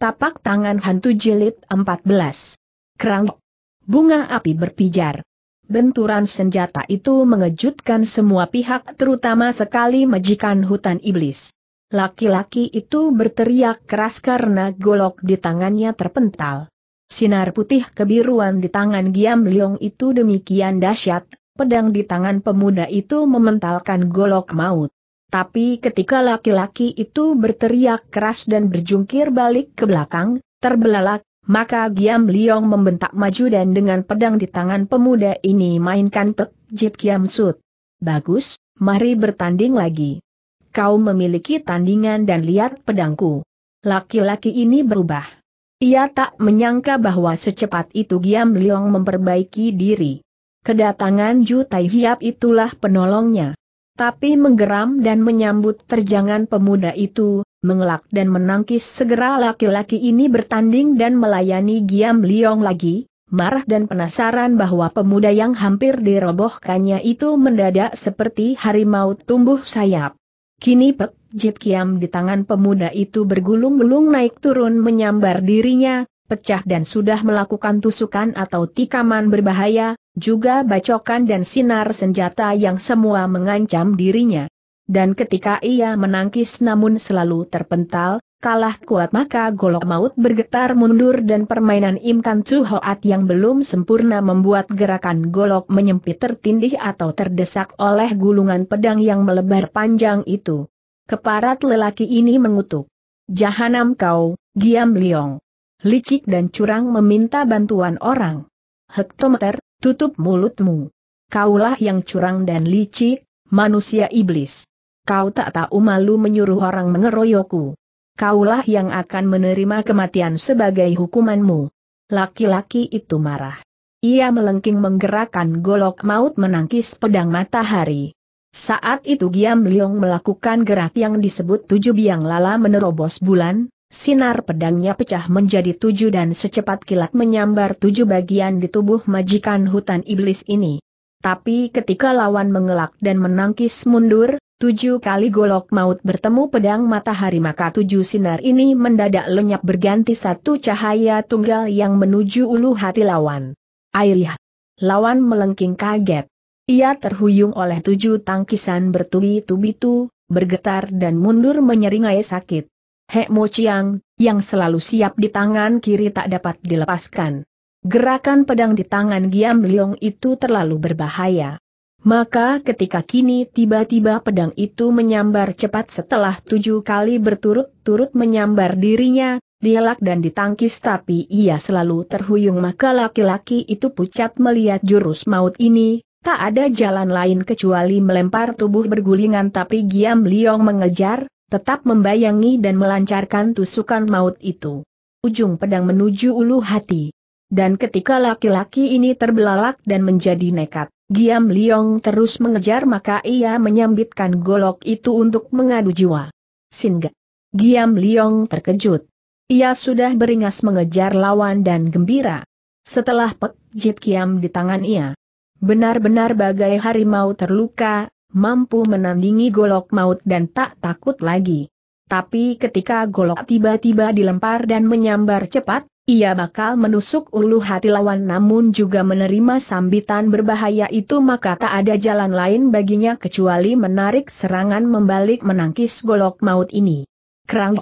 Tapak tangan hantu jilid 14. Kerang. Bunga api berpijar. Benturan senjata itu mengejutkan semua pihak terutama sekali majikan hutan iblis. Laki-laki itu berteriak keras karena golok di tangannya terpental. Sinar putih kebiruan di tangan Giam Leong itu demikian dahsyat, pedang di tangan pemuda itu mementalkan golok maut. Tapi ketika laki-laki itu berteriak keras dan berjungkir balik ke belakang, terbelalak, maka Giam Liong membentak maju dan dengan pedang di tangan pemuda ini mainkan Pek Jip Giam Sut. Bagus, mari bertanding lagi. Kau memiliki tandingan dan lihat pedangku. Laki-laki ini berubah. Ia tak menyangka bahwa secepat itu Giam Liong memperbaiki diri. Kedatangan Ju Tai Hiap itulah penolongnya tapi menggeram dan menyambut terjangan pemuda itu, mengelak dan menangkis segera laki-laki ini bertanding dan melayani Giam Liong lagi, marah dan penasaran bahwa pemuda yang hampir dirobohkannya itu mendadak seperti harimau tumbuh sayap. Kini Pek Jit Kiam di tangan pemuda itu bergulung-gulung naik turun menyambar dirinya, pecah dan sudah melakukan tusukan atau tikaman berbahaya, juga bacokan dan sinar senjata yang semua mengancam dirinya. Dan ketika ia menangkis namun selalu terpental, kalah kuat maka golok maut bergetar mundur dan permainan Imkan cuhoat yang belum sempurna membuat gerakan golok menyempit tertindih atau terdesak oleh gulungan pedang yang melebar panjang itu. Keparat lelaki ini mengutuk. Jahanam kau, Giam Liong licik dan curang meminta bantuan orang. Hektometer, tutup mulutmu. Kaulah yang curang dan licik, manusia iblis. Kau tak tahu malu menyuruh orang mengeroyokku. Kaulah yang akan menerima kematian sebagai hukumanmu. Laki-laki itu marah. Ia melengking menggerakkan golok maut menangkis pedang matahari. Saat itu Giam Liong melakukan gerak yang disebut tujuh biang lala menerobos bulan, Sinar pedangnya pecah menjadi tujuh dan secepat kilat menyambar tujuh bagian di tubuh majikan hutan iblis ini. Tapi ketika lawan mengelak dan menangkis mundur, tujuh kali golok maut bertemu pedang matahari maka tujuh sinar ini mendadak lenyap berganti satu cahaya tunggal yang menuju ulu hati lawan. Airiah! Lawan melengking kaget. Ia terhuyung oleh tujuh tangkisan bertubi-tubi itu, bergetar dan mundur menyeringai sakit. Hek Mo Chiang, yang selalu siap di tangan kiri tak dapat dilepaskan. Gerakan pedang di tangan Giam Liong itu terlalu berbahaya. Maka ketika kini tiba-tiba pedang itu menyambar cepat setelah tujuh kali berturut-turut menyambar dirinya, dielak dan ditangkis tapi ia selalu terhuyung maka laki-laki itu pucat melihat jurus maut ini, tak ada jalan lain kecuali melempar tubuh bergulingan tapi Giam Liong mengejar, tetap membayangi dan melancarkan tusukan maut itu. Ujung pedang menuju ulu hati. Dan ketika laki-laki ini terbelalak dan menjadi nekat, Giam Liong terus mengejar maka ia menyambitkan golok itu untuk mengadu jiwa. Singgah. Giam Liong terkejut. Ia sudah beringas mengejar lawan dan gembira. Setelah pek jit di tangan ia. Benar-benar bagai harimau terluka, mampu menandingi golok maut dan tak takut lagi. Tapi ketika golok tiba-tiba dilempar dan menyambar cepat, ia bakal menusuk ulu hati lawan namun juga menerima sambitan berbahaya itu maka tak ada jalan lain baginya kecuali menarik serangan membalik menangkis golok maut ini. Kerang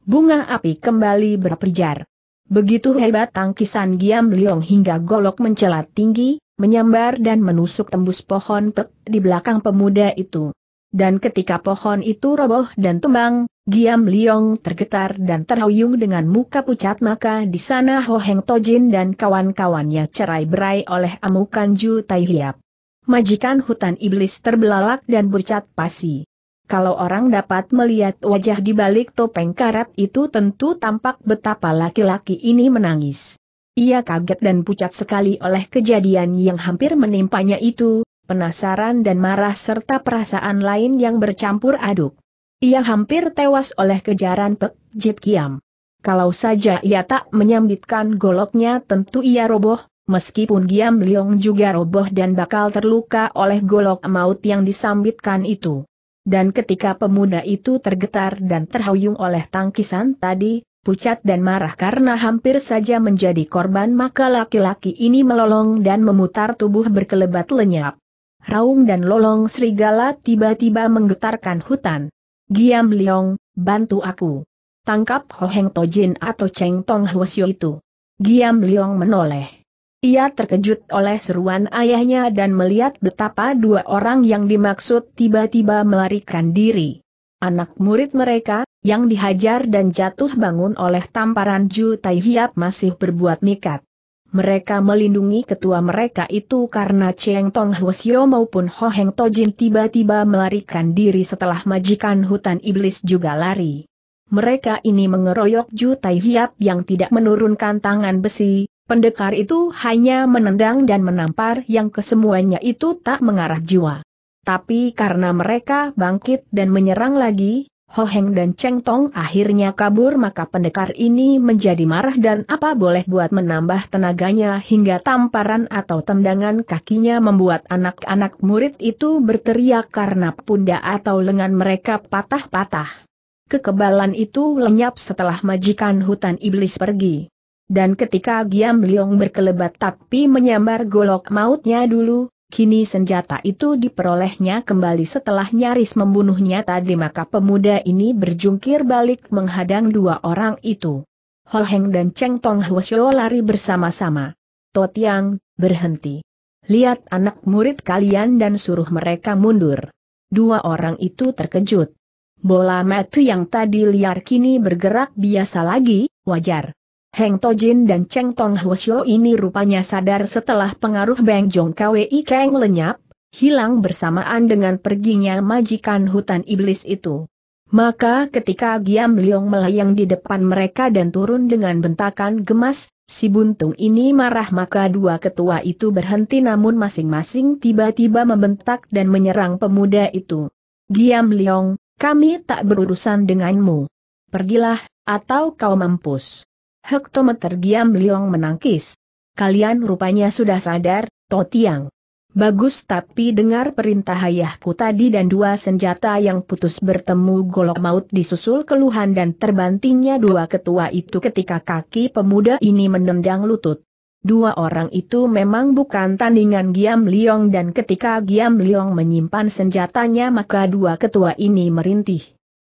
Bunga api kembali berperjar. Begitu hebat tangkisan Giam Liong hingga golok mencelat tinggi, menyambar dan menusuk tembus pohon pek di belakang pemuda itu. Dan ketika pohon itu roboh dan tumbang, Giam Liong tergetar dan terhuyung dengan muka pucat maka di sana Ho Heng Tojin dan kawan-kawannya cerai berai oleh amukan Ju Tai Hiap. Majikan hutan iblis terbelalak dan bercat pasi. Kalau orang dapat melihat wajah di balik topeng karat itu tentu tampak betapa laki-laki ini menangis. Ia kaget dan pucat sekali oleh kejadian yang hampir menimpanya itu, penasaran dan marah serta perasaan lain yang bercampur aduk. Ia hampir tewas oleh kejaran Pek Jip Kiam. Kalau saja ia tak menyambitkan goloknya tentu ia roboh, meskipun Giam Liong juga roboh dan bakal terluka oleh golok maut yang disambitkan itu. Dan ketika pemuda itu tergetar dan terhuyung oleh tangkisan tadi, pucat dan marah karena hampir saja menjadi korban maka laki-laki ini melolong dan memutar tubuh berkelebat lenyap. Raung dan lolong serigala tiba-tiba menggetarkan hutan. Giam Liong, bantu aku. Tangkap Ho Heng Tojin atau Cheng Tong Hwasyo itu. Giam Liong menoleh. Ia terkejut oleh seruan ayahnya dan melihat betapa dua orang yang dimaksud tiba-tiba melarikan diri. Anak murid mereka, yang dihajar dan jatuh bangun oleh tamparan Ju Tai Hiap masih berbuat nekat. Mereka melindungi ketua mereka itu karena Cheng Tong Hwasyo maupun Ho Heng Tojin tiba-tiba melarikan diri setelah majikan hutan iblis juga lari. Mereka ini mengeroyok Ju Tai Hiap yang tidak menurunkan tangan besi, Pendekar itu hanya menendang dan menampar yang kesemuanya itu tak mengarah jiwa. Tapi karena mereka bangkit dan menyerang lagi, Ho Heng dan Cheng Tong akhirnya kabur maka pendekar ini menjadi marah dan apa boleh buat menambah tenaganya hingga tamparan atau tendangan kakinya membuat anak-anak murid itu berteriak karena punda atau lengan mereka patah-patah. Kekebalan itu lenyap setelah majikan hutan iblis pergi. Dan ketika Giam Liong berkelebat tapi menyambar golok mautnya dulu, Kini senjata itu diperolehnya kembali setelah nyaris membunuhnya tadi maka pemuda ini berjungkir balik menghadang dua orang itu. Ho Heng dan Cheng Tong Hwasyo lari bersama-sama. Totiang, berhenti. Lihat anak murid kalian dan suruh mereka mundur. Dua orang itu terkejut. Bola mati yang tadi liar kini bergerak biasa lagi, wajar. Heng Tojin dan Cheng Tong Hwasyo ini rupanya sadar setelah pengaruh Beng Jong Kwei Keng lenyap, hilang bersamaan dengan perginya majikan hutan iblis itu. Maka ketika Giam Liong melayang di depan mereka dan turun dengan bentakan gemas, si buntung ini marah maka dua ketua itu berhenti namun masing-masing tiba-tiba membentak dan menyerang pemuda itu. Giam Liong, kami tak berurusan denganmu. Pergilah, atau kau mampus. Hektometer Giam Liong menangkis. Kalian rupanya sudah sadar, Totiang. Bagus tapi dengar perintah ayahku tadi dan dua senjata yang putus bertemu golok maut disusul keluhan dan terbantingnya dua ketua itu ketika kaki pemuda ini menendang lutut. Dua orang itu memang bukan tandingan Giam Liong dan ketika Giam Liong menyimpan senjatanya maka dua ketua ini merintih.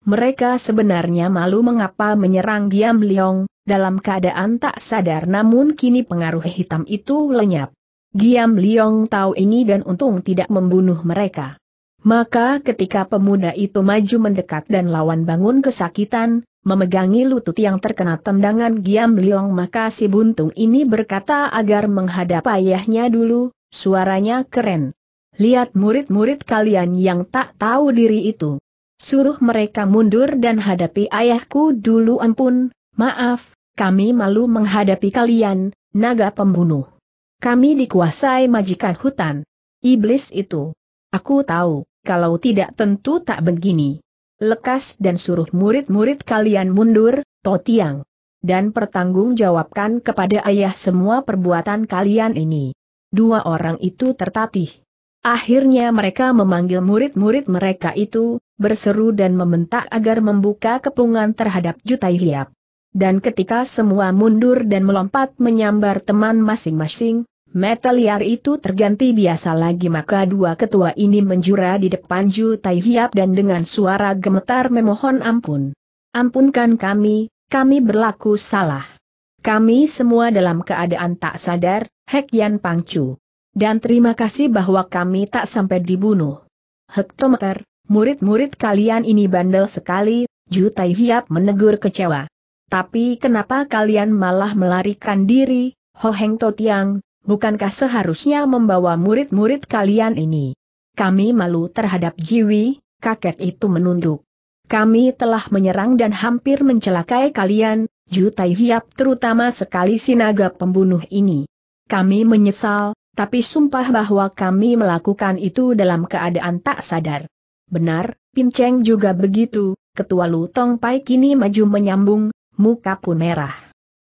Mereka sebenarnya malu mengapa menyerang Giam Liong, dalam keadaan tak sadar namun kini pengaruh hitam itu lenyap. Giam Liong tahu ini dan untung tidak membunuh mereka. Maka ketika pemuda itu maju mendekat dan lawan bangun kesakitan, memegangi lutut yang terkena tendangan Giam Liong maka si buntung ini berkata agar menghadap ayahnya dulu, suaranya keren. Lihat murid-murid kalian yang tak tahu diri itu. Suruh mereka mundur dan hadapi ayahku dulu ampun, maaf, kami malu menghadapi kalian, naga pembunuh. Kami dikuasai majikan hutan. Iblis itu. Aku tahu, kalau tidak tentu tak begini. Lekas dan suruh murid-murid kalian mundur, Totiang. Dan pertanggungjawabkan kepada ayah semua perbuatan kalian ini. Dua orang itu tertatih. Akhirnya mereka memanggil murid-murid mereka itu, berseru dan meminta agar membuka kepungan terhadap Jutai Hiap. Dan ketika semua mundur dan melompat menyambar teman masing-masing, metal liar itu terganti biasa lagi maka dua ketua ini menjura di depan Jutai Hiap dan dengan suara gemetar memohon ampun. Ampunkan kami, kami berlaku salah. Kami semua dalam keadaan tak sadar, Hek Yan Pangcu. Dan terima kasih bahwa kami tak sampai dibunuh. Hektometer, murid-murid kalian ini bandel sekali, Jutai Hiap menegur kecewa. Tapi kenapa kalian malah melarikan diri, Ho Heng Totiang, bukankah seharusnya membawa murid-murid kalian ini? Kami malu terhadap Jiwi, kakek itu menunduk. Kami telah menyerang dan hampir mencelakai kalian, Jutai Hiap terutama sekali sinaga pembunuh ini. Kami menyesal, tapi sumpah bahwa kami melakukan itu dalam keadaan tak sadar. Benar, Pinceng juga begitu, ketua Lutong Pai kini maju menyambung, muka pun merah.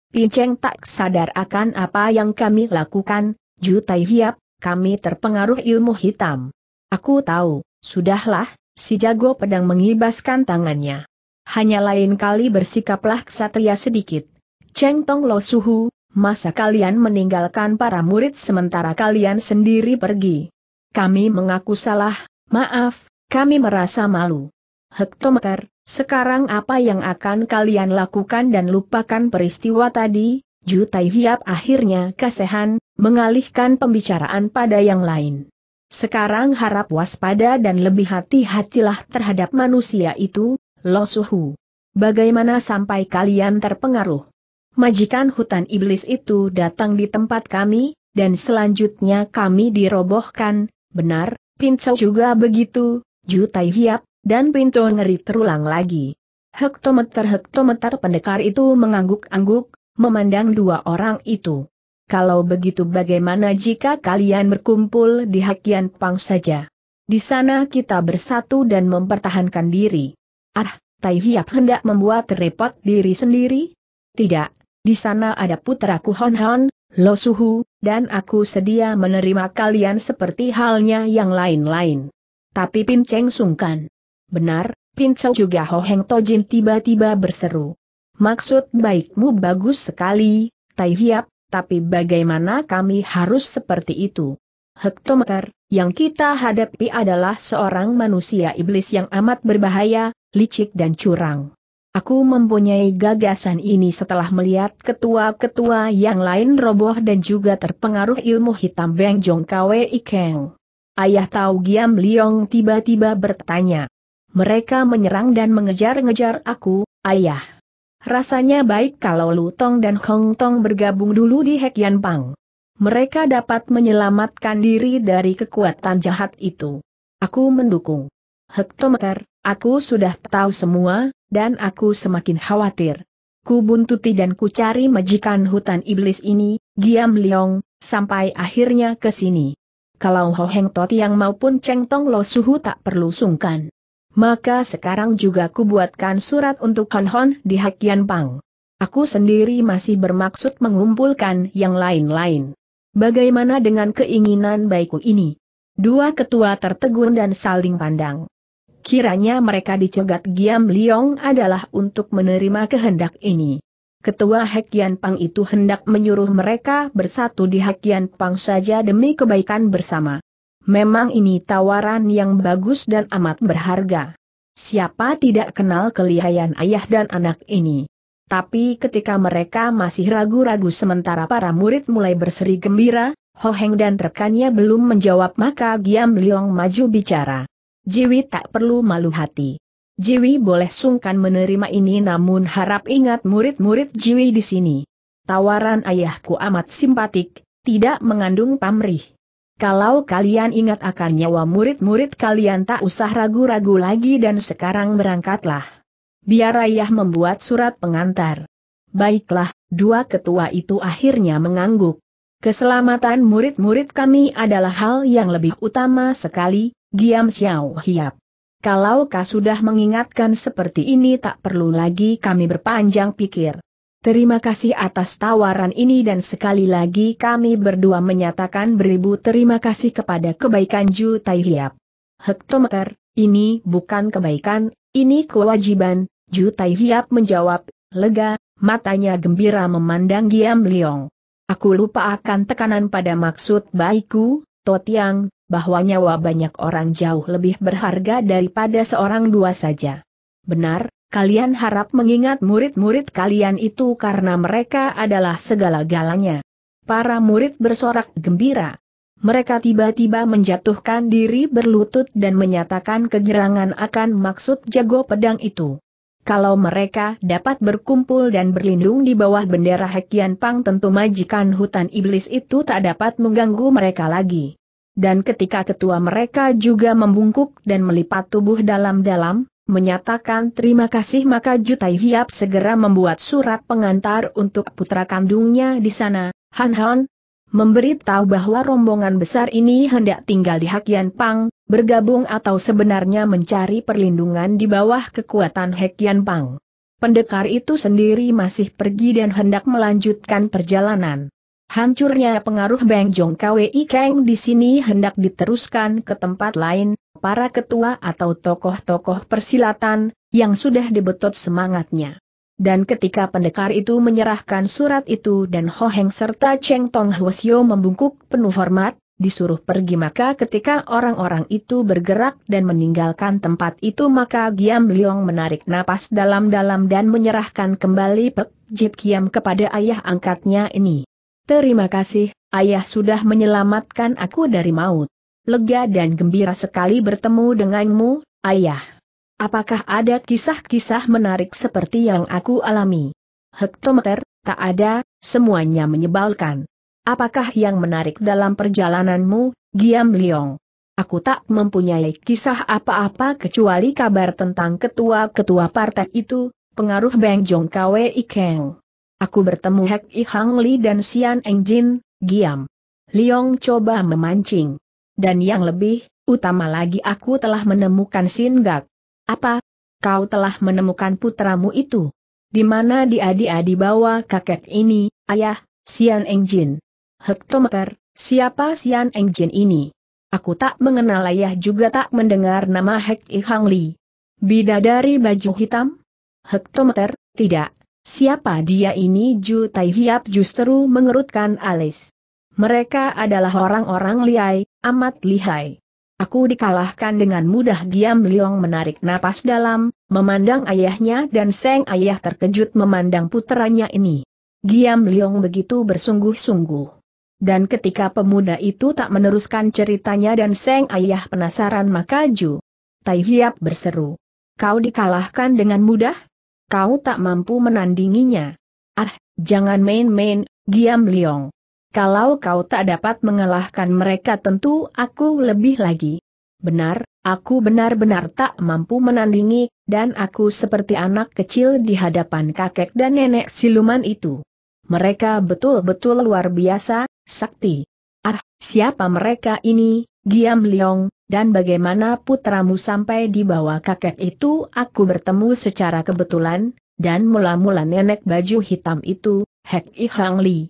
Pinceng tak sadar akan apa yang kami lakukan, Jutai Hiap, kami terpengaruh ilmu hitam. Aku tahu, sudahlah, si jago pedang mengibaskan tangannya. Hanya lain kali bersikaplah ksatria sedikit. Cheng Tong Lo Suhu, masa kalian meninggalkan para murid sementara kalian sendiri pergi? Kami mengaku salah, maaf, kami merasa malu. Hektometer, sekarang apa yang akan kalian lakukan dan lupakan peristiwa tadi? Jutai Hiap akhirnya kasehan, mengalihkan pembicaraan pada yang lain. Sekarang harap waspada dan lebih hati-hatilah terhadap manusia itu, Losuhu. Bagaimana sampai kalian terpengaruh? majikan hutan iblis itu datang di tempat kami, dan selanjutnya kami dirobohkan, benar, Pinco juga begitu, Jutai Hiap, dan Pinto ngeri terulang lagi. Hektometer-hektometer pendekar itu mengangguk-angguk, memandang dua orang itu. Kalau begitu bagaimana jika kalian berkumpul di Hakian Pang saja? Di sana kita bersatu dan mempertahankan diri. Ah, Tai Hiap hendak membuat repot diri sendiri? Tidak, di sana ada puteraku Hon Hon, Lo Suhu, dan aku sedia menerima kalian seperti halnya yang lain-lain. Tapi Pin Cheng sungkan. Benar, Pin Cheng juga Ho Heng Tojin tiba-tiba berseru. Maksud baikmu bagus sekali, Tai Hiap, tapi bagaimana kami harus seperti itu? Hektometer, yang kita hadapi adalah seorang manusia iblis yang amat berbahaya, licik dan curang. Aku mempunyai gagasan ini setelah melihat ketua-ketua yang lain roboh dan juga terpengaruh ilmu hitam Beng Jong Kwe Ikeng. Ayah Tau Giam Liong tiba-tiba bertanya. Mereka menyerang dan mengejar-ngejar aku, ayah. Rasanya baik kalau Lu Tong dan Hong Tong bergabung dulu di Hekian Pang. Mereka dapat menyelamatkan diri dari kekuatan jahat itu. Aku mendukung. Hektometer, aku sudah tahu semua, dan aku semakin khawatir. Ku buntuti dan ku cari majikan hutan iblis ini, Giam Liong, sampai akhirnya ke sini. Kalau Ho Heng Tot yang maupun Cheng Tong Lo Suhu tak perlu sungkan. Maka sekarang juga ku buatkan surat untuk Hon Hon di Hakian Pang. Aku sendiri masih bermaksud mengumpulkan yang lain-lain. Bagaimana dengan keinginan baikku ini? Dua ketua tertegun dan saling pandang kiranya mereka dicegat Giam Liong adalah untuk menerima kehendak ini. Ketua Hekian Pang itu hendak menyuruh mereka bersatu di Hekian Pang saja demi kebaikan bersama. Memang ini tawaran yang bagus dan amat berharga. Siapa tidak kenal kelihayan ayah dan anak ini. Tapi ketika mereka masih ragu-ragu sementara para murid mulai berseri gembira, Ho Heng dan rekannya belum menjawab maka Giam Liong maju bicara. Jiwi tak perlu malu hati. Jiwi boleh sungkan menerima ini namun harap ingat murid-murid Jiwi di sini. Tawaran ayahku amat simpatik, tidak mengandung pamrih. Kalau kalian ingat akan nyawa murid-murid kalian tak usah ragu-ragu lagi dan sekarang berangkatlah. Biar ayah membuat surat pengantar. Baiklah, dua ketua itu akhirnya mengangguk. Keselamatan murid-murid kami adalah hal yang lebih utama sekali, Giam Xiao Hiap. Kalau kau sudah mengingatkan seperti ini tak perlu lagi kami berpanjang pikir. Terima kasih atas tawaran ini dan sekali lagi kami berdua menyatakan beribu terima kasih kepada kebaikan Ju Tai Hiap. Hektometer, ini bukan kebaikan, ini kewajiban, Ju Tai Hiap menjawab, lega, matanya gembira memandang Giam Liong. Aku lupa akan tekanan pada maksud baikku, Totiang, bahwa nyawa banyak orang jauh lebih berharga daripada seorang dua saja. Benar, kalian harap mengingat murid-murid kalian itu karena mereka adalah segala-galanya. Para murid bersorak gembira. Mereka tiba-tiba menjatuhkan diri berlutut dan menyatakan kegirangan akan maksud jago pedang itu. Kalau mereka dapat berkumpul dan berlindung di bawah bendera Hekian Pang tentu majikan hutan iblis itu tak dapat mengganggu mereka lagi. Dan ketika ketua mereka juga membungkuk dan melipat tubuh dalam-dalam, menyatakan terima kasih maka Jutai Hiap segera membuat surat pengantar untuk putra kandungnya di sana, Han Han, memberitahu bahwa rombongan besar ini hendak tinggal di Hakian Pang, bergabung atau sebenarnya mencari perlindungan di bawah kekuatan Hekian Pang. Pendekar itu sendiri masih pergi dan hendak melanjutkan perjalanan. Hancurnya pengaruh Beng Jong KWI Kang di sini hendak diteruskan ke tempat lain, para ketua atau tokoh-tokoh persilatan, yang sudah dibetot semangatnya. Dan ketika pendekar itu menyerahkan surat itu dan Ho Heng serta Cheng Tong Hwasyo membungkuk penuh hormat, disuruh pergi maka ketika orang-orang itu bergerak dan meninggalkan tempat itu maka Giam Liong menarik napas dalam-dalam dan menyerahkan kembali Pek Jit Kiam kepada ayah angkatnya ini. Terima kasih, ayah sudah menyelamatkan aku dari maut. Lega dan gembira sekali bertemu denganmu, ayah. Apakah ada kisah-kisah menarik seperti yang aku alami? Hektometer, tak ada, semuanya menyebalkan. Apakah yang menarik dalam perjalananmu, Giam Liong? Aku tak mempunyai kisah apa-apa kecuali kabar tentang ketua-ketua partai itu, pengaruh Beng Jong Kwe Ikeng. Aku bertemu Hek I Hang Li dan Sian Eng Jin, Giam. Liong coba memancing. Dan yang lebih, utama lagi aku telah menemukan Sin Gak. Apa? Kau telah menemukan putramu itu? Di mana dia adi dibawa kakek ini, ayah, Sian Eng Jin? Hektometer, siapa Sian Eng Jin ini? Aku tak mengenal ayah juga tak mendengar nama Hek I Hang Li. Bidadari baju hitam? Hektometer, tidak. Siapa dia ini Ju Tai Hiap justru mengerutkan alis. Mereka adalah orang-orang lihai, amat lihai. Aku dikalahkan dengan mudah Giam Liong menarik napas dalam, memandang ayahnya dan Seng ayah terkejut memandang putranya ini. Giam Liong begitu bersungguh-sungguh. Dan ketika pemuda itu tak meneruskan ceritanya dan Seng ayah penasaran maka Ju. Tai Hiap berseru. Kau dikalahkan dengan mudah? kau tak mampu menandinginya. Ah, jangan main-main, Giam Liong. Kalau kau tak dapat mengalahkan mereka tentu aku lebih lagi. Benar, aku benar-benar tak mampu menandingi, dan aku seperti anak kecil di hadapan kakek dan nenek siluman itu. Mereka betul-betul luar biasa, sakti. Ah, siapa mereka ini, Giam Liong, dan bagaimana putramu sampai di bawah kakek itu aku bertemu secara kebetulan, dan mula-mula nenek baju hitam itu, Hek Ihang Li.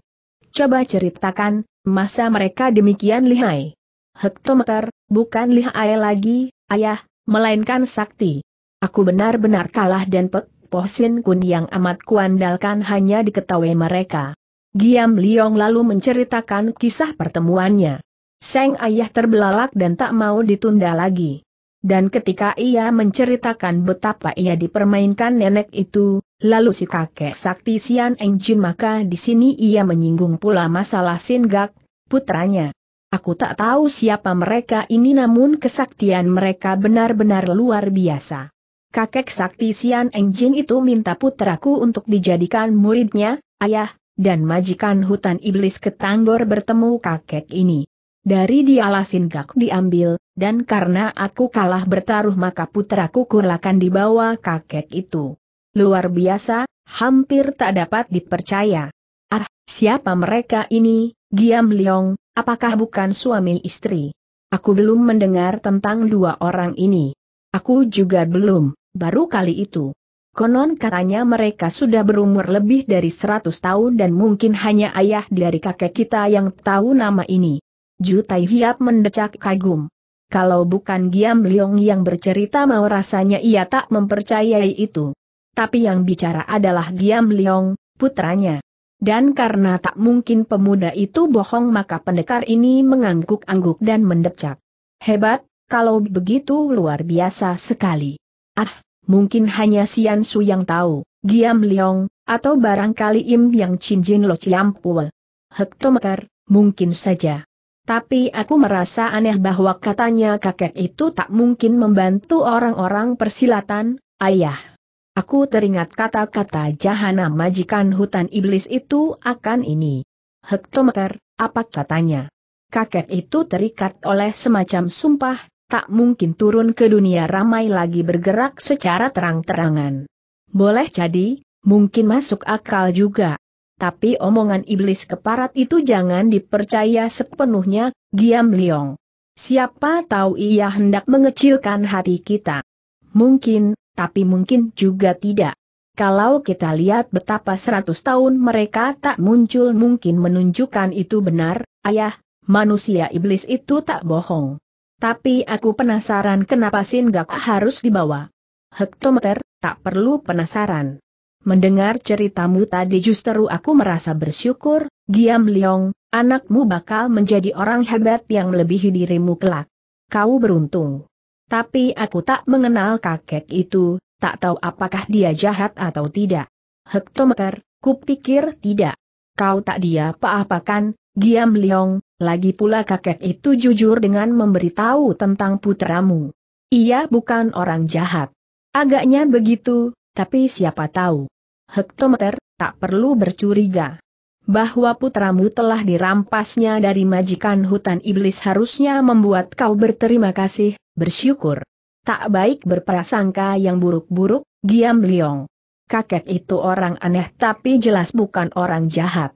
Coba ceritakan, masa mereka demikian lihai? Hektometer, bukan lihai lagi, ayah, melainkan sakti. Aku benar-benar kalah dan Pek Posin Kun yang amat kuandalkan hanya diketahui mereka. Giam Liong lalu menceritakan kisah pertemuannya. Seng ayah terbelalak dan tak mau ditunda lagi. Dan ketika ia menceritakan betapa ia dipermainkan nenek itu, lalu si kakek sakti Sian Engjin maka di sini ia menyinggung pula masalah Singak, putranya. Aku tak tahu siapa mereka ini namun kesaktian mereka benar-benar luar biasa. Kakek sakti Sian Engjin itu minta putraku untuk dijadikan muridnya, ayah, dan majikan hutan iblis ketanggor bertemu kakek ini. Dari dialah Singkak diambil, dan karena aku kalah bertaruh maka putraku kurlakan bawah kakek itu. Luar biasa, hampir tak dapat dipercaya. Ah, siapa mereka ini, Giam Leong, apakah bukan suami istri? Aku belum mendengar tentang dua orang ini. Aku juga belum, baru kali itu. Konon katanya mereka sudah berumur lebih dari 100 tahun dan mungkin hanya ayah dari kakek kita yang tahu nama ini. Ju Tai Hiap mendecak kagum. Kalau bukan Giam Liong yang bercerita mau rasanya ia tak mempercayai itu. Tapi yang bicara adalah Giam Liong, putranya. Dan karena tak mungkin pemuda itu bohong maka pendekar ini mengangguk-angguk dan mendecak. Hebat, kalau begitu luar biasa sekali. Ah, mungkin hanya Sian Su yang tahu, Giam Liong, atau barangkali Im yang Chin Jin Lo Ciampul. Hektometer, mungkin saja. Tapi aku merasa aneh bahwa katanya kakek itu tak mungkin membantu orang-orang persilatan, ayah. Aku teringat kata-kata jahana majikan hutan iblis itu akan ini. Hektometer, apa katanya? Kakek itu terikat oleh semacam sumpah, tak mungkin turun ke dunia ramai lagi bergerak secara terang-terangan. Boleh jadi, mungkin masuk akal juga. Tapi omongan iblis keparat itu jangan dipercaya sepenuhnya, Giam Liong. Siapa tahu ia hendak mengecilkan hati kita. Mungkin, tapi mungkin juga tidak. Kalau kita lihat betapa seratus tahun mereka tak muncul mungkin menunjukkan itu benar, ayah, manusia iblis itu tak bohong. Tapi aku penasaran kenapa Singgak harus dibawa. Hektometer, tak perlu penasaran. Mendengar ceritamu tadi justru aku merasa bersyukur, Giam Leong, anakmu bakal menjadi orang hebat yang melebihi dirimu kelak. Kau beruntung. Tapi aku tak mengenal kakek itu, tak tahu apakah dia jahat atau tidak. Hektometer, kupikir tidak. Kau tak dia apa-apakan, Giam Leong, lagi pula kakek itu jujur dengan memberitahu tentang putramu. Ia bukan orang jahat. Agaknya begitu, tapi siapa tahu? Hektometer, tak perlu bercuriga. Bahwa putramu telah dirampasnya dari majikan hutan iblis harusnya membuat kau berterima kasih, bersyukur. Tak baik berprasangka yang buruk-buruk, Giam Liong. Kakek itu orang aneh tapi jelas bukan orang jahat.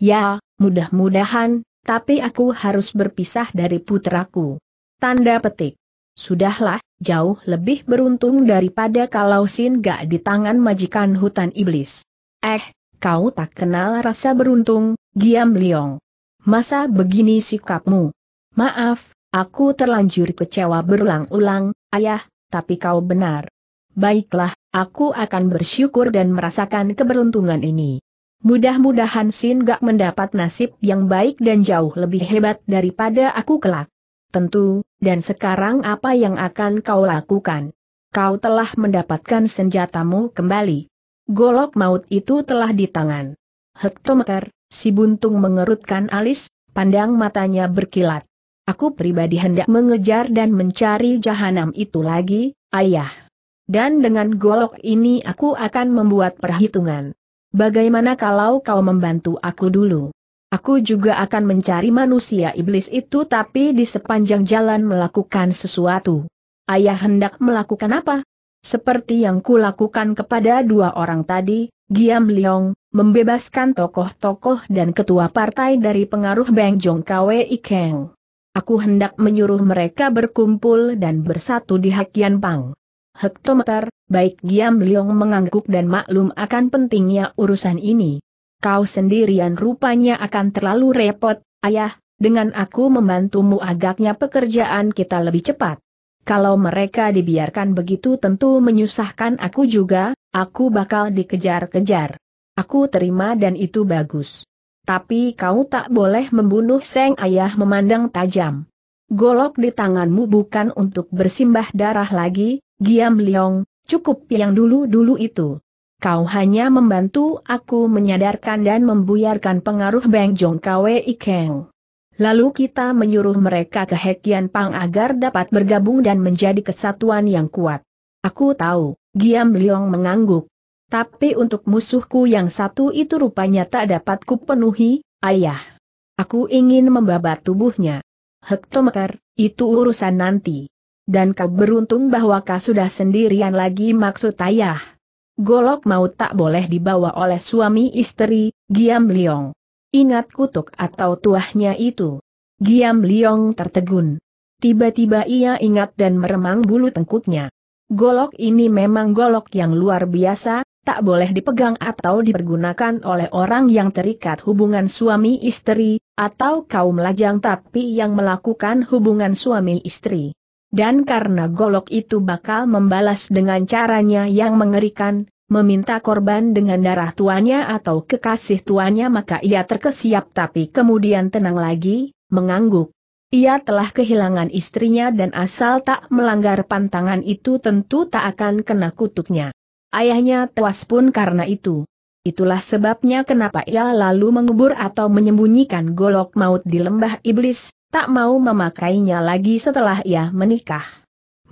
Ya, mudah-mudahan, tapi aku harus berpisah dari putraku. Tanda petik. Sudahlah, jauh lebih beruntung daripada kalau Sin Gak di tangan majikan hutan iblis. Eh, kau tak kenal rasa beruntung, Giam Liong. Masa begini sikapmu? Maaf, aku terlanjur kecewa berulang-ulang, ayah, tapi kau benar. Baiklah, aku akan bersyukur dan merasakan keberuntungan ini. Mudah-mudahan Sin Gak mendapat nasib yang baik dan jauh lebih hebat daripada aku kelak. Tentu, dan sekarang apa yang akan kau lakukan? Kau telah mendapatkan senjatamu kembali. Golok maut itu telah di tangan. Hektometer, si buntung mengerutkan alis, pandang matanya berkilat. Aku pribadi hendak mengejar dan mencari jahanam itu lagi, ayah. Dan dengan golok ini aku akan membuat perhitungan. Bagaimana kalau kau membantu aku dulu? Aku juga akan mencari manusia iblis itu tapi di sepanjang jalan melakukan sesuatu. Ayah hendak melakukan apa? Seperti yang kulakukan kepada dua orang tadi, Giam Leong, membebaskan tokoh-tokoh dan ketua partai dari pengaruh Beng Jong Kwe Ikeng. Aku hendak menyuruh mereka berkumpul dan bersatu di Hakian Pang. Hektometer, baik Giam Leong mengangguk dan maklum akan pentingnya urusan ini kau sendirian rupanya akan terlalu repot, ayah, dengan aku membantumu agaknya pekerjaan kita lebih cepat. Kalau mereka dibiarkan begitu tentu menyusahkan aku juga, aku bakal dikejar-kejar. Aku terima dan itu bagus. Tapi kau tak boleh membunuh Seng Ayah memandang tajam. Golok di tanganmu bukan untuk bersimbah darah lagi, Giam Leong, cukup yang dulu-dulu itu. Kau hanya membantu aku menyadarkan dan membuyarkan pengaruh Beng Jong Kwe Ikeng. Lalu kita menyuruh mereka ke Hekian Pang agar dapat bergabung dan menjadi kesatuan yang kuat. Aku tahu, Giam Liong mengangguk. Tapi untuk musuhku yang satu itu rupanya tak dapat kupenuhi, ayah. Aku ingin membabat tubuhnya. Hektometer, itu urusan nanti. Dan kau beruntung bahwa kau sudah sendirian lagi maksud ayah golok maut tak boleh dibawa oleh suami istri, Giam Liong. Ingat kutuk atau tuahnya itu. Giam Liong tertegun. Tiba-tiba ia ingat dan meremang bulu tengkuknya. Golok ini memang golok yang luar biasa, tak boleh dipegang atau dipergunakan oleh orang yang terikat hubungan suami istri, atau kaum lajang tapi yang melakukan hubungan suami istri dan karena golok itu bakal membalas dengan caranya yang mengerikan, meminta korban dengan darah tuannya atau kekasih tuannya maka ia terkesiap tapi kemudian tenang lagi, mengangguk. Ia telah kehilangan istrinya dan asal tak melanggar pantangan itu tentu tak akan kena kutuknya. Ayahnya tewas pun karena itu. Itulah sebabnya kenapa ia lalu mengubur atau menyembunyikan golok maut di lembah iblis, tak mau memakainya lagi setelah ia menikah.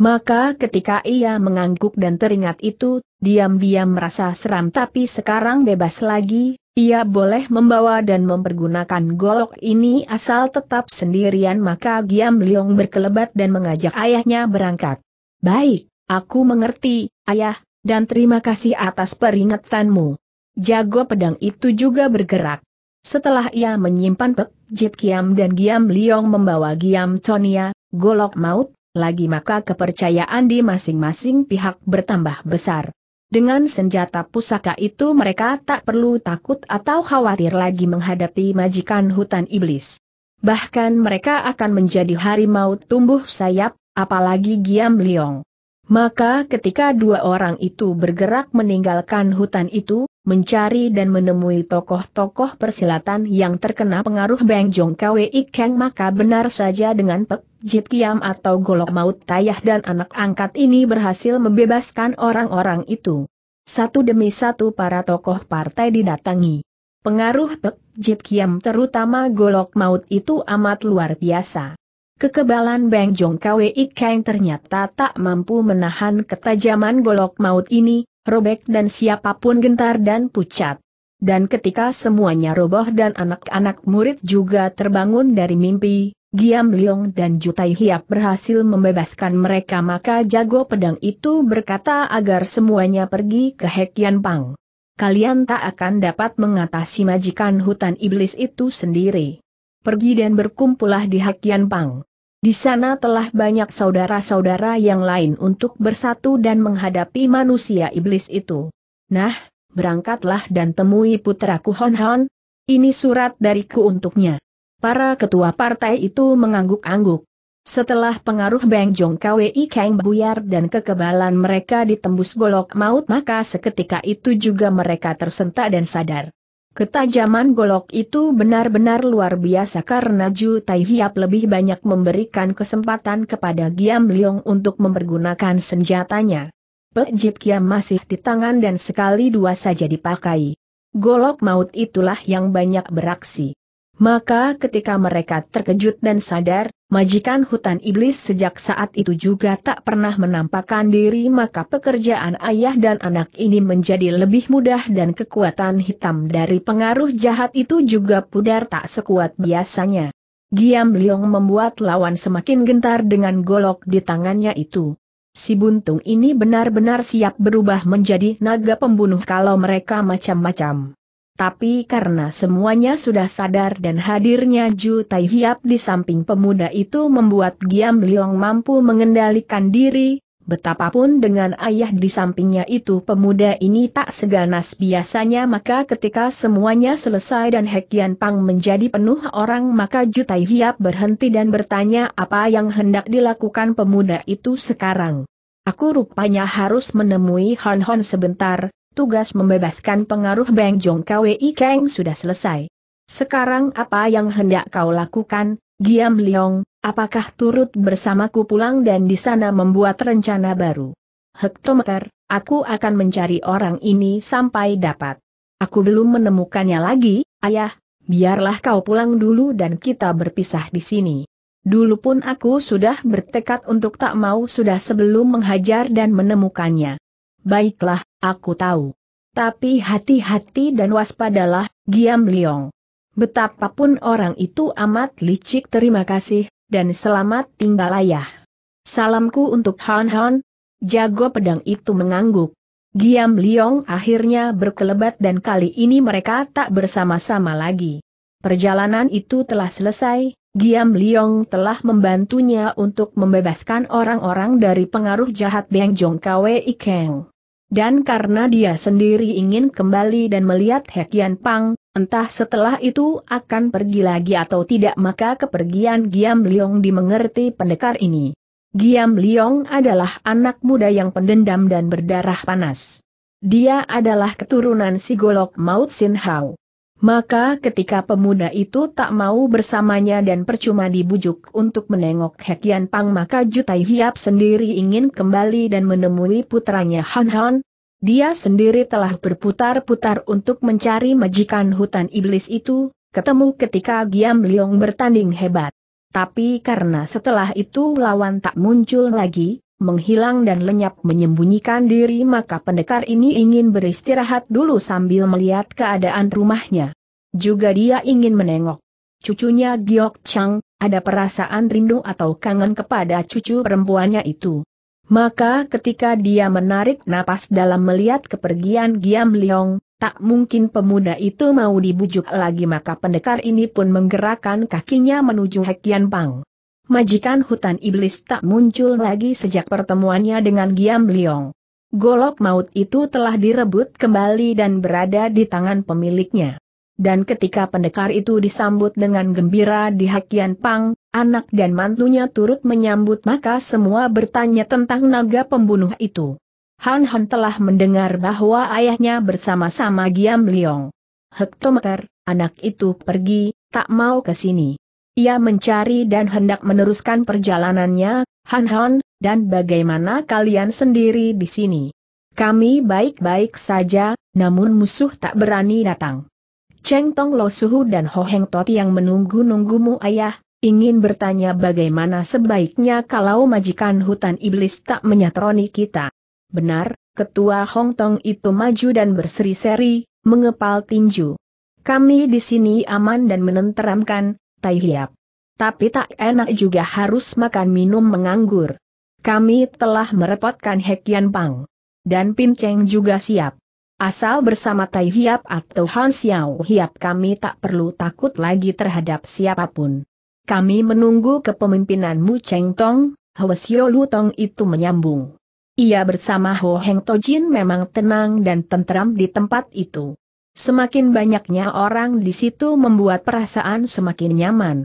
Maka ketika ia mengangguk dan teringat itu, diam-diam merasa seram tapi sekarang bebas lagi, ia boleh membawa dan mempergunakan golok ini asal tetap sendirian maka Giam Leong berkelebat dan mengajak ayahnya berangkat. Baik, aku mengerti, ayah, dan terima kasih atas peringatanmu. Jago pedang itu juga bergerak. Setelah ia menyimpan Pek Jit Kiam dan Giam Liong membawa Giam Tonia, Golok Maut, lagi maka kepercayaan di masing-masing pihak bertambah besar. Dengan senjata pusaka itu mereka tak perlu takut atau khawatir lagi menghadapi majikan hutan iblis. Bahkan mereka akan menjadi harimau tumbuh sayap, apalagi Giam Liong. Maka ketika dua orang itu bergerak meninggalkan hutan itu, mencari dan menemui tokoh-tokoh persilatan yang terkena pengaruh Beng Jong Kwe Ikeng maka benar saja dengan Pek Jit Kiam atau Golok Maut Tayah dan anak angkat ini berhasil membebaskan orang-orang itu. Satu demi satu para tokoh partai didatangi. Pengaruh Pek Jit Kiam terutama Golok Maut itu amat luar biasa. Kekebalan Beng Jong KWI Kang ternyata tak mampu menahan ketajaman golok maut ini, robek dan siapapun gentar dan pucat. Dan ketika semuanya roboh dan anak-anak murid juga terbangun dari mimpi, Giam Leong dan Jutai Hiap berhasil membebaskan mereka maka jago pedang itu berkata agar semuanya pergi ke Hekian Pang. Kalian tak akan dapat mengatasi majikan hutan iblis itu sendiri. Pergi dan berkumpullah di Hekian Pang. Di sana telah banyak saudara-saudara yang lain untuk bersatu dan menghadapi manusia iblis itu. Nah, berangkatlah dan temui putraku Hon Hon. Ini surat dariku untuknya. Para ketua partai itu mengangguk-angguk. Setelah pengaruh Beng Jong KWI Kang buyar dan kekebalan mereka ditembus golok maut maka seketika itu juga mereka tersentak dan sadar. Ketajaman golok itu benar-benar luar biasa karena Ju Tai Hiap lebih banyak memberikan kesempatan kepada Giam Liong untuk mempergunakan senjatanya. Pejit Kiam masih di tangan dan sekali dua saja dipakai. Golok maut itulah yang banyak beraksi. Maka ketika mereka terkejut dan sadar, Majikan hutan iblis sejak saat itu juga tak pernah menampakkan diri maka pekerjaan ayah dan anak ini menjadi lebih mudah dan kekuatan hitam dari pengaruh jahat itu juga pudar tak sekuat biasanya. Giam Liong membuat lawan semakin gentar dengan golok di tangannya itu. Si buntung ini benar-benar siap berubah menjadi naga pembunuh kalau mereka macam-macam. Tapi karena semuanya sudah sadar dan hadirnya Ju Tai Hiap di samping pemuda itu membuat Giam Liong mampu mengendalikan diri, betapapun dengan ayah di sampingnya itu pemuda ini tak seganas biasanya maka ketika semuanya selesai dan Hekian Pang menjadi penuh orang maka Ju Tai Hiap berhenti dan bertanya apa yang hendak dilakukan pemuda itu sekarang. Aku rupanya harus menemui Hon Hon sebentar, tugas membebaskan pengaruh Beng Jong Kwei Kang sudah selesai. Sekarang apa yang hendak kau lakukan, Giam Leong, apakah turut bersamaku pulang dan di sana membuat rencana baru? Hektometer, aku akan mencari orang ini sampai dapat. Aku belum menemukannya lagi, ayah, biarlah kau pulang dulu dan kita berpisah di sini. Dulu pun aku sudah bertekad untuk tak mau sudah sebelum menghajar dan menemukannya. Baiklah, aku tahu. Tapi hati-hati dan waspadalah, Giam Liong. Betapapun orang itu amat licik terima kasih, dan selamat tinggal ayah. Salamku untuk Han Han. Jago pedang itu mengangguk. Giam Liong akhirnya berkelebat dan kali ini mereka tak bersama-sama lagi. Perjalanan itu telah selesai, Giam Liong telah membantunya untuk membebaskan orang-orang dari pengaruh jahat Beng Jong Kwe Ikeng. Dan karena dia sendiri ingin kembali dan melihat Hekian Pang, entah setelah itu akan pergi lagi atau tidak maka kepergian Giam Liong dimengerti pendekar ini. Giam Liong adalah anak muda yang pendendam dan berdarah panas. Dia adalah keturunan si Golok Maut Sin Hao. Maka ketika pemuda itu tak mau bersamanya dan percuma dibujuk untuk menengok Hekian Pang maka Jutai Hiap sendiri ingin kembali dan menemui putranya Han Han. Dia sendiri telah berputar-putar untuk mencari majikan hutan iblis itu, ketemu ketika Giam Liong bertanding hebat. Tapi karena setelah itu lawan tak muncul lagi, menghilang dan lenyap menyembunyikan diri maka pendekar ini ingin beristirahat dulu sambil melihat keadaan rumahnya. Juga dia ingin menengok cucunya Giok Chang, ada perasaan rindu atau kangen kepada cucu perempuannya itu. Maka ketika dia menarik napas dalam melihat kepergian Giam Leong, tak mungkin pemuda itu mau dibujuk lagi maka pendekar ini pun menggerakkan kakinya menuju Hekian Pang majikan hutan iblis tak muncul lagi sejak pertemuannya dengan Giam Liong. Golok maut itu telah direbut kembali dan berada di tangan pemiliknya. Dan ketika pendekar itu disambut dengan gembira di Hakian Pang, anak dan mantunya turut menyambut maka semua bertanya tentang naga pembunuh itu. Han Han telah mendengar bahwa ayahnya bersama-sama Giam Liong. Hektometer, anak itu pergi, tak mau ke sini. Ia mencari dan hendak meneruskan perjalanannya, Han Han, dan bagaimana kalian sendiri di sini? Kami baik-baik saja, namun musuh tak berani datang. Cheng Tong Lo Suhu dan Ho Heng Tot yang menunggu-nunggumu ayah, ingin bertanya bagaimana sebaiknya kalau majikan hutan iblis tak menyatroni kita. Benar, ketua Hong Tong itu maju dan berseri-seri, mengepal tinju. Kami di sini aman dan menenteramkan, Tai Hiap. Tapi tak enak juga harus makan minum menganggur. Kami telah merepotkan Hekian Pang. Dan Pin Cheng juga siap. Asal bersama Tai Hiap atau Han Xiao Hiap kami tak perlu takut lagi terhadap siapapun. Kami menunggu kepemimpinanmu Cheng Tong, Hwasyo Lu Tong itu menyambung. Ia bersama Ho Heng Tojin memang tenang dan tenteram di tempat itu. Semakin banyaknya orang di situ membuat perasaan semakin nyaman.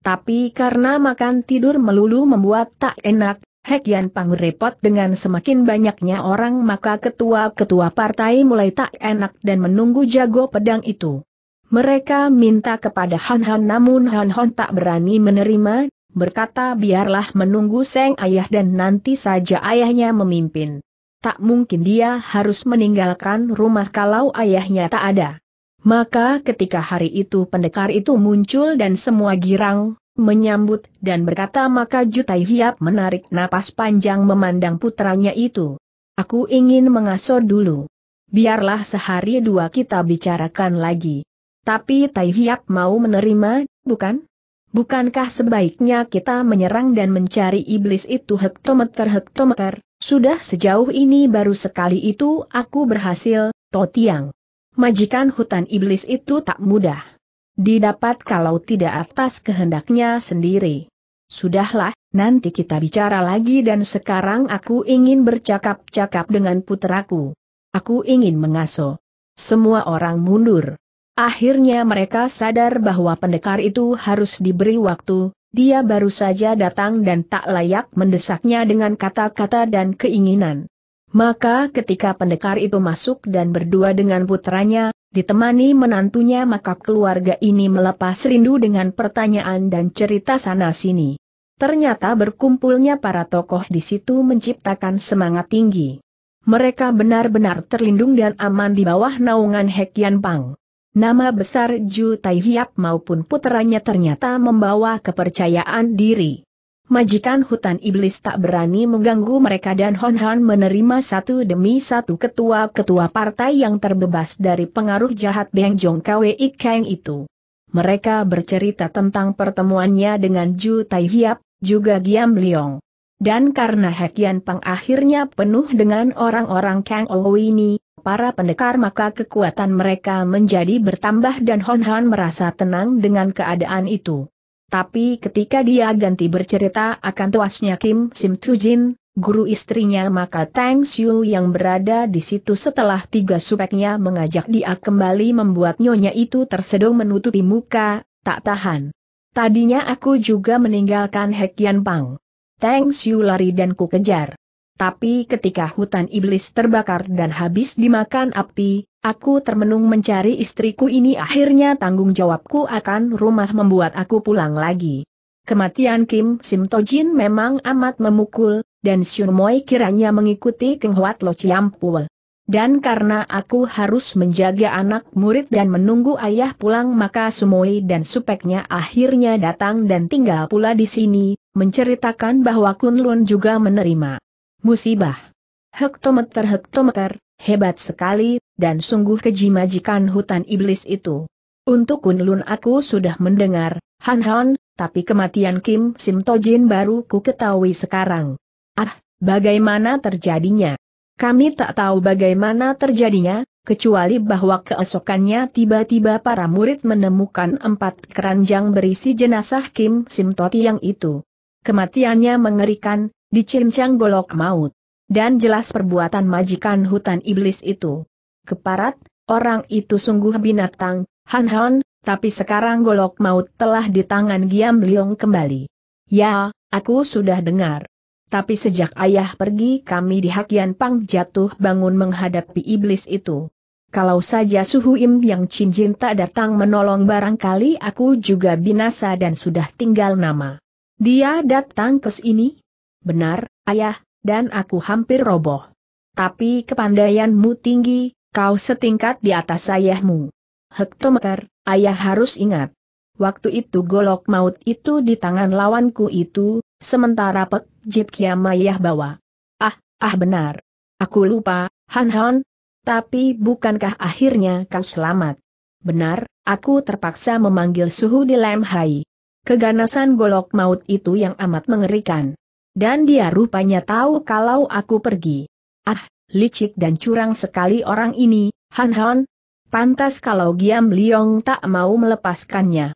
Tapi karena makan tidur melulu membuat tak enak, Hekian Pang repot dengan semakin banyaknya orang maka ketua-ketua partai mulai tak enak dan menunggu jago pedang itu. Mereka minta kepada Han Han namun Han Han tak berani menerima, berkata biarlah menunggu Seng Ayah dan nanti saja ayahnya memimpin. Tak mungkin dia harus meninggalkan rumah kalau ayahnya tak ada. Maka ketika hari itu pendekar itu muncul dan semua girang, menyambut dan berkata maka Jutai Hiap menarik napas panjang memandang putranya itu. Aku ingin mengasuh dulu. Biarlah sehari dua kita bicarakan lagi. Tapi Tai Hiap mau menerima, bukan? Bukankah sebaiknya kita menyerang dan mencari iblis itu hektometer-hektometer? Sudah sejauh ini baru sekali itu aku berhasil, Totiang. Majikan hutan iblis itu tak mudah. Didapat kalau tidak atas kehendaknya sendiri. Sudahlah, nanti kita bicara lagi dan sekarang aku ingin bercakap-cakap dengan puteraku. Aku ingin mengaso. Semua orang mundur. Akhirnya mereka sadar bahwa pendekar itu harus diberi waktu, dia baru saja datang dan tak layak mendesaknya dengan kata-kata dan keinginan. Maka ketika pendekar itu masuk dan berdua dengan putranya, ditemani menantunya maka keluarga ini melepas rindu dengan pertanyaan dan cerita sana-sini. Ternyata berkumpulnya para tokoh di situ menciptakan semangat tinggi. Mereka benar-benar terlindung dan aman di bawah naungan Hekian Pang. Nama besar Ju Tai Hiap maupun puteranya ternyata membawa kepercayaan diri. Majikan hutan iblis tak berani mengganggu mereka dan Hon Han menerima satu demi satu ketua-ketua partai yang terbebas dari pengaruh jahat Beng Jong Kwe Kang itu. Mereka bercerita tentang pertemuannya dengan Ju Tai Hiap, juga Giam Leong. Dan karena Hekian Pang akhirnya penuh dengan orang-orang Kang Owini, ini, para pendekar maka kekuatan mereka menjadi bertambah dan Hon Han merasa tenang dengan keadaan itu. Tapi ketika dia ganti bercerita akan tuasnya Kim Sim Jin, guru istrinya maka Tang Xiu yang berada di situ setelah tiga supeknya mengajak dia kembali membuat nyonya itu tersedong menutupi muka, tak tahan. Tadinya aku juga meninggalkan Hekian Pang. Tang Xiu lari dan ku kejar. Tapi ketika hutan iblis terbakar dan habis dimakan api, aku termenung mencari istriku ini akhirnya tanggung jawabku akan rumah membuat aku pulang lagi. Kematian Kim Simtojin memang amat memukul, dan Shun Moi kiranya mengikuti Keng Huat Lo Chiampul. Dan karena aku harus menjaga anak murid dan menunggu ayah pulang maka Sumoi dan supeknya akhirnya datang dan tinggal pula di sini, menceritakan bahwa Kunlun juga menerima Musibah. Hektometer-hektometer, hebat sekali, dan sungguh keji majikan hutan iblis itu. Untuk Kunlun aku sudah mendengar, Han Han, tapi kematian Kim Sim Tojin baru ku ketahui sekarang. Ah, bagaimana terjadinya? Kami tak tahu bagaimana terjadinya, kecuali bahwa keesokannya tiba-tiba para murid menemukan empat keranjang berisi jenazah Kim Sim Toti yang itu. Kematiannya mengerikan, dicincang golok maut. Dan jelas perbuatan majikan hutan iblis itu. Keparat, orang itu sungguh binatang, Han Han, tapi sekarang golok maut telah di tangan Giam Liong kembali. Ya, aku sudah dengar. Tapi sejak ayah pergi kami di Hakian Pang jatuh bangun menghadapi iblis itu. Kalau saja Suhu Im yang cincin tak datang menolong barangkali aku juga binasa dan sudah tinggal nama. Dia datang ke sini, Benar, ayah, dan aku hampir roboh. Tapi kepandaianmu tinggi, kau setingkat di atas ayahmu. Hektometer, ayah harus ingat. Waktu itu golok maut itu di tangan lawanku itu, sementara Pek Jit ayah bawa. Ah, ah benar. Aku lupa, Han Han. Tapi bukankah akhirnya kau selamat? Benar, aku terpaksa memanggil suhu di lem hai. Keganasan golok maut itu yang amat mengerikan. Dan dia rupanya tahu kalau aku pergi. Ah, licik dan curang sekali orang ini, Han Han. Pantas kalau Giam Liong tak mau melepaskannya.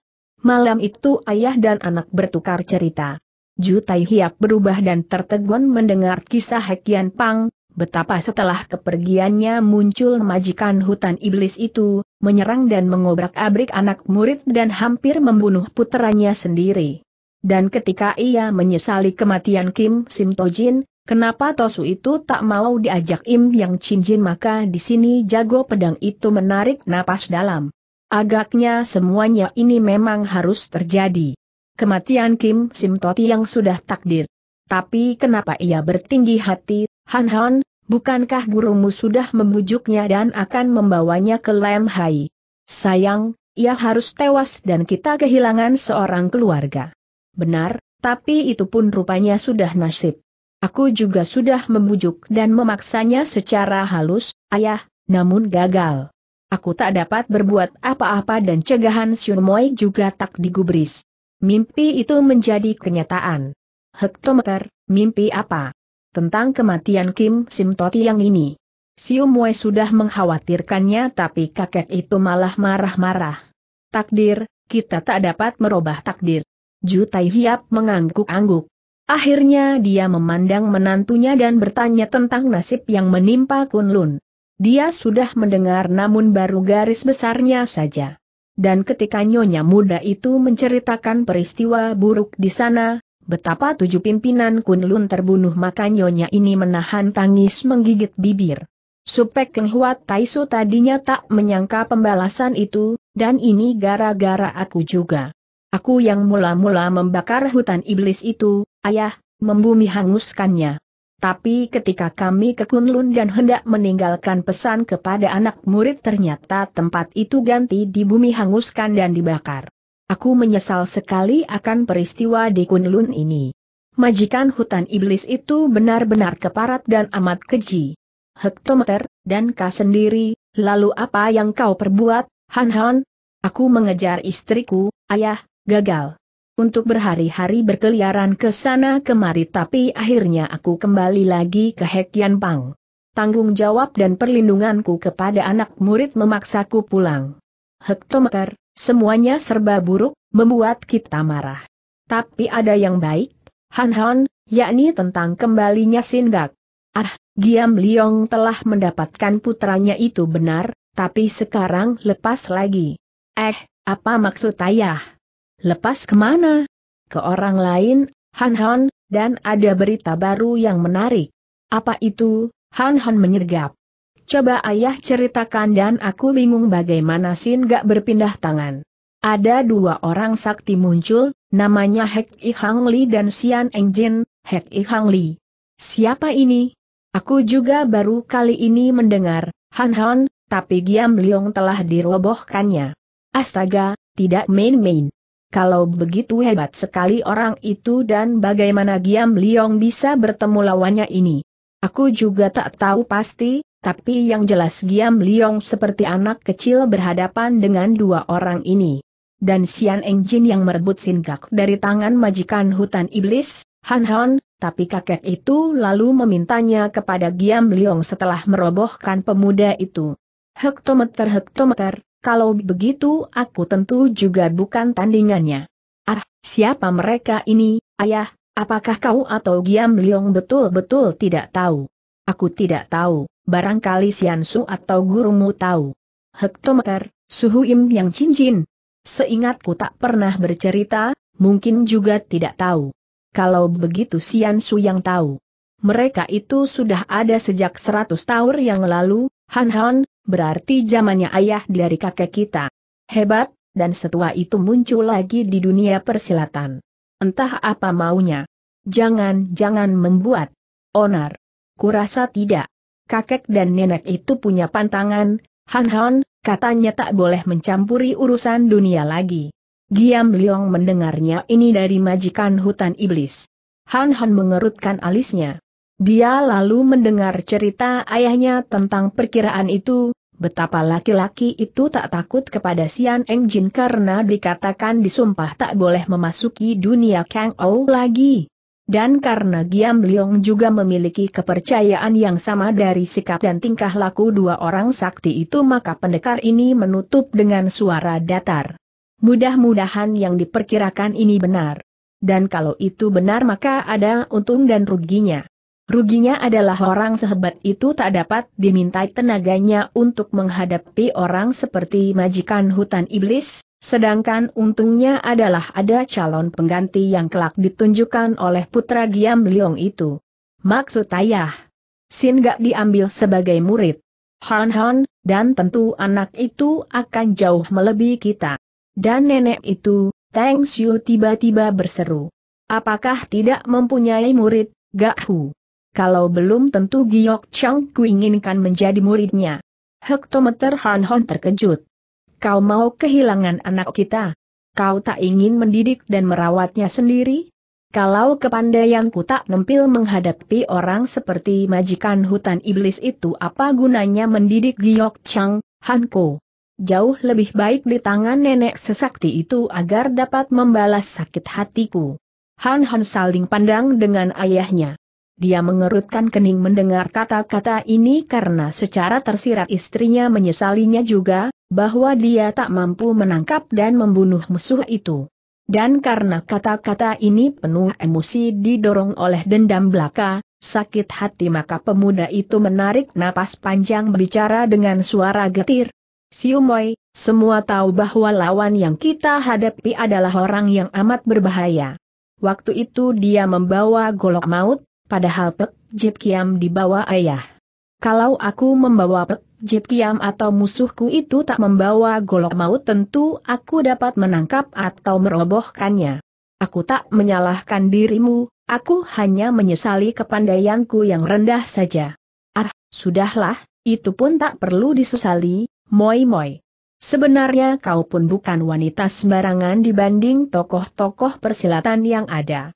Malam itu ayah dan anak bertukar cerita. Ju Tai Hiap berubah dan tertegun mendengar kisah Hekian Pang, betapa setelah kepergiannya muncul majikan hutan iblis itu, menyerang dan mengobrak-abrik anak murid dan hampir membunuh putranya sendiri. Dan ketika ia menyesali kematian Kim Sim Tojin, kenapa Tosu itu tak mau diajak Im Yang Jin maka di sini jago pedang itu menarik napas dalam. Agaknya semuanya ini memang harus terjadi. Kematian Kim Sim Toti yang sudah takdir. Tapi kenapa ia bertinggi hati, Han Han, bukankah gurumu sudah membujuknya dan akan membawanya ke Lem Hai? Sayang, ia harus tewas dan kita kehilangan seorang keluarga. Benar, tapi itu pun rupanya sudah nasib. Aku juga sudah membujuk dan memaksanya secara halus, ayah, namun gagal. Aku tak dapat berbuat apa-apa dan cegahan Siumoy juga tak digubris. Mimpi itu menjadi kenyataan. Hektometer, mimpi apa? Tentang kematian Kim Sim Toti yang ini. Siu Siumoy sudah mengkhawatirkannya tapi kakek itu malah marah-marah. Takdir, kita tak dapat merubah takdir. Ju Hiap mengangguk-angguk. Akhirnya dia memandang menantunya dan bertanya tentang nasib yang menimpa Kunlun. Dia sudah mendengar namun baru garis besarnya saja. Dan ketika nyonya muda itu menceritakan peristiwa buruk di sana, betapa tujuh pimpinan Kunlun terbunuh maka nyonya ini menahan tangis menggigit bibir. Supek Keng Huat Taisu tadinya tak menyangka pembalasan itu, dan ini gara-gara aku juga. Aku yang mula-mula membakar hutan iblis itu, ayah, membumi hanguskannya. Tapi ketika kami ke Kunlun dan hendak meninggalkan pesan kepada anak murid ternyata tempat itu ganti di bumi hanguskan dan dibakar. Aku menyesal sekali akan peristiwa di Kunlun ini. Majikan hutan iblis itu benar-benar keparat dan amat keji. Hektometer, dan kau sendiri, lalu apa yang kau perbuat, Han Han? Aku mengejar istriku, ayah, gagal. Untuk berhari-hari berkeliaran ke sana kemari tapi akhirnya aku kembali lagi ke Hekian Pang. Tanggung jawab dan perlindunganku kepada anak murid memaksaku pulang. Hektometer, semuanya serba buruk, membuat kita marah. Tapi ada yang baik, Han Han, yakni tentang kembalinya Sindak. Ah, Giam Liong telah mendapatkan putranya itu benar, tapi sekarang lepas lagi. Eh, apa maksud ayah? Lepas kemana? Ke orang lain, Han Han, dan ada berita baru yang menarik. Apa itu? Han Han menyergap. Coba ayah ceritakan dan aku bingung bagaimana Sin gak berpindah tangan. Ada dua orang sakti muncul, namanya Hek I Hang Li dan Sian Eng Jin, Hek I Hang Li. Siapa ini? Aku juga baru kali ini mendengar, Han Han, tapi Giam Liong telah dirobohkannya. Astaga, tidak main-main. Kalau begitu hebat sekali orang itu dan bagaimana Giam Liong bisa bertemu lawannya ini. Aku juga tak tahu pasti, tapi yang jelas Giam Liong seperti anak kecil berhadapan dengan dua orang ini. Dan Sian Eng Jin yang merebut singkak dari tangan majikan hutan iblis, Han Han, tapi kakek itu lalu memintanya kepada Giam Liong setelah merobohkan pemuda itu. Hektometer-hektometer, kalau begitu aku tentu juga bukan tandingannya. Ah, siapa mereka ini, ayah? Apakah kau atau Giam Liong betul-betul tidak tahu? Aku tidak tahu, barangkali Sian Su atau gurumu tahu. Hektometer, suhu im yang cincin. Seingatku tak pernah bercerita, mungkin juga tidak tahu. Kalau begitu Sian Su yang tahu. Mereka itu sudah ada sejak 100 tahun yang lalu, Han Han, berarti zamannya ayah dari kakek kita. Hebat, dan setua itu muncul lagi di dunia persilatan. Entah apa maunya. Jangan-jangan membuat onar. Kurasa tidak. Kakek dan nenek itu punya pantangan, Han Han, katanya tak boleh mencampuri urusan dunia lagi. Giam Liong mendengarnya ini dari majikan hutan iblis. Han Han mengerutkan alisnya. Dia lalu mendengar cerita ayahnya tentang perkiraan itu, betapa laki-laki itu tak takut kepada Sian Eng Jin karena dikatakan disumpah tak boleh memasuki dunia Kang Ou lagi. Dan karena Giam Leong juga memiliki kepercayaan yang sama dari sikap dan tingkah laku dua orang sakti itu maka pendekar ini menutup dengan suara datar. Mudah-mudahan yang diperkirakan ini benar. Dan kalau itu benar maka ada untung dan ruginya. Ruginya adalah orang sehebat itu tak dapat dimintai tenaganya untuk menghadapi orang seperti majikan hutan iblis, sedangkan untungnya adalah ada calon pengganti yang kelak ditunjukkan oleh putra Giam Liong itu. Maksud ayah, Sin gak diambil sebagai murid. Han Han, dan tentu anak itu akan jauh melebihi kita. Dan nenek itu, Tang Xiu tiba-tiba berseru. Apakah tidak mempunyai murid, Gak Hu? kalau belum tentu Giok Chang Ku inginkan menjadi muridnya. Hektometer Han Hon terkejut. Kau mau kehilangan anak kita? Kau tak ingin mendidik dan merawatnya sendiri? Kalau kepandaian ku tak nempil menghadapi orang seperti majikan hutan iblis itu apa gunanya mendidik Giok Chang, Hanko? Jauh lebih baik di tangan nenek sesakti itu agar dapat membalas sakit hatiku. Han Han saling pandang dengan ayahnya. Dia mengerutkan kening mendengar kata-kata ini karena secara tersirat istrinya menyesalinya juga, bahwa dia tak mampu menangkap dan membunuh musuh itu. Dan karena kata-kata ini penuh emosi didorong oleh dendam belaka, sakit hati maka pemuda itu menarik napas panjang berbicara dengan suara getir. Siumoy, semua tahu bahwa lawan yang kita hadapi adalah orang yang amat berbahaya. Waktu itu dia membawa golok maut, Padahal Pek Jit Kiam dibawa ayah. Kalau aku membawa Pek Jit Kiam atau musuhku itu tak membawa golok maut tentu aku dapat menangkap atau merobohkannya. Aku tak menyalahkan dirimu, aku hanya menyesali kepandaianku yang rendah saja. Ah, sudahlah, itu pun tak perlu disesali, moi-moi. Sebenarnya kau pun bukan wanita sembarangan dibanding tokoh-tokoh persilatan yang ada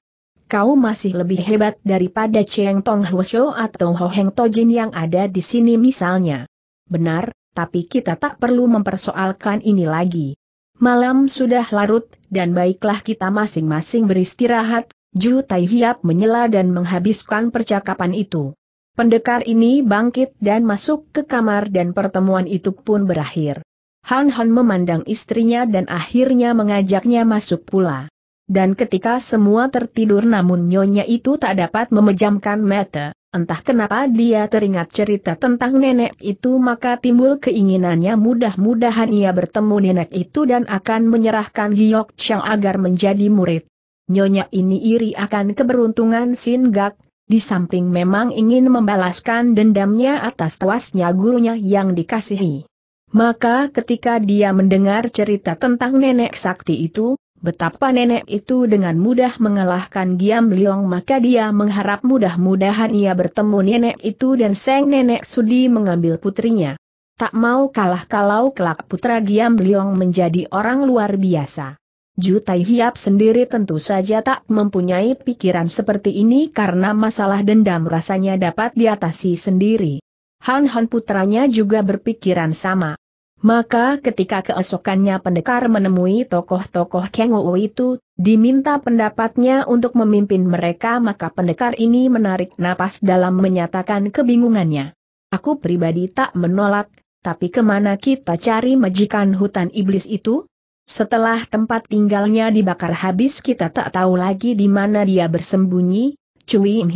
kau masih lebih hebat daripada Cheng Tong Hwasyo atau Ho Heng Tojin yang ada di sini misalnya. Benar, tapi kita tak perlu mempersoalkan ini lagi. Malam sudah larut, dan baiklah kita masing-masing beristirahat, Ju Tai Hiap menyela dan menghabiskan percakapan itu. Pendekar ini bangkit dan masuk ke kamar dan pertemuan itu pun berakhir. Han Han memandang istrinya dan akhirnya mengajaknya masuk pula. Dan ketika semua tertidur namun nyonya itu tak dapat memejamkan mata, entah kenapa dia teringat cerita tentang nenek itu maka timbul keinginannya mudah-mudahan ia bertemu nenek itu dan akan menyerahkan Giok Chang agar menjadi murid. Nyonya ini iri akan keberuntungan Sin Gak, di samping memang ingin membalaskan dendamnya atas tewasnya gurunya yang dikasihi. Maka ketika dia mendengar cerita tentang nenek sakti itu, Betapa nenek itu dengan mudah mengalahkan Giam Liong maka dia mengharap mudah-mudahan ia bertemu nenek itu dan sang nenek sudi mengambil putrinya. Tak mau kalah kalau kelak putra Giam Liong menjadi orang luar biasa. Jutai Hiap sendiri tentu saja tak mempunyai pikiran seperti ini karena masalah dendam rasanya dapat diatasi sendiri. Han Han putranya juga berpikiran sama. Maka ketika keesokannya pendekar menemui tokoh-tokoh Wu itu, diminta pendapatnya untuk memimpin mereka maka pendekar ini menarik napas dalam menyatakan kebingungannya. Aku pribadi tak menolak, tapi kemana kita cari majikan hutan iblis itu? Setelah tempat tinggalnya dibakar habis kita tak tahu lagi di mana dia bersembunyi, Cui Im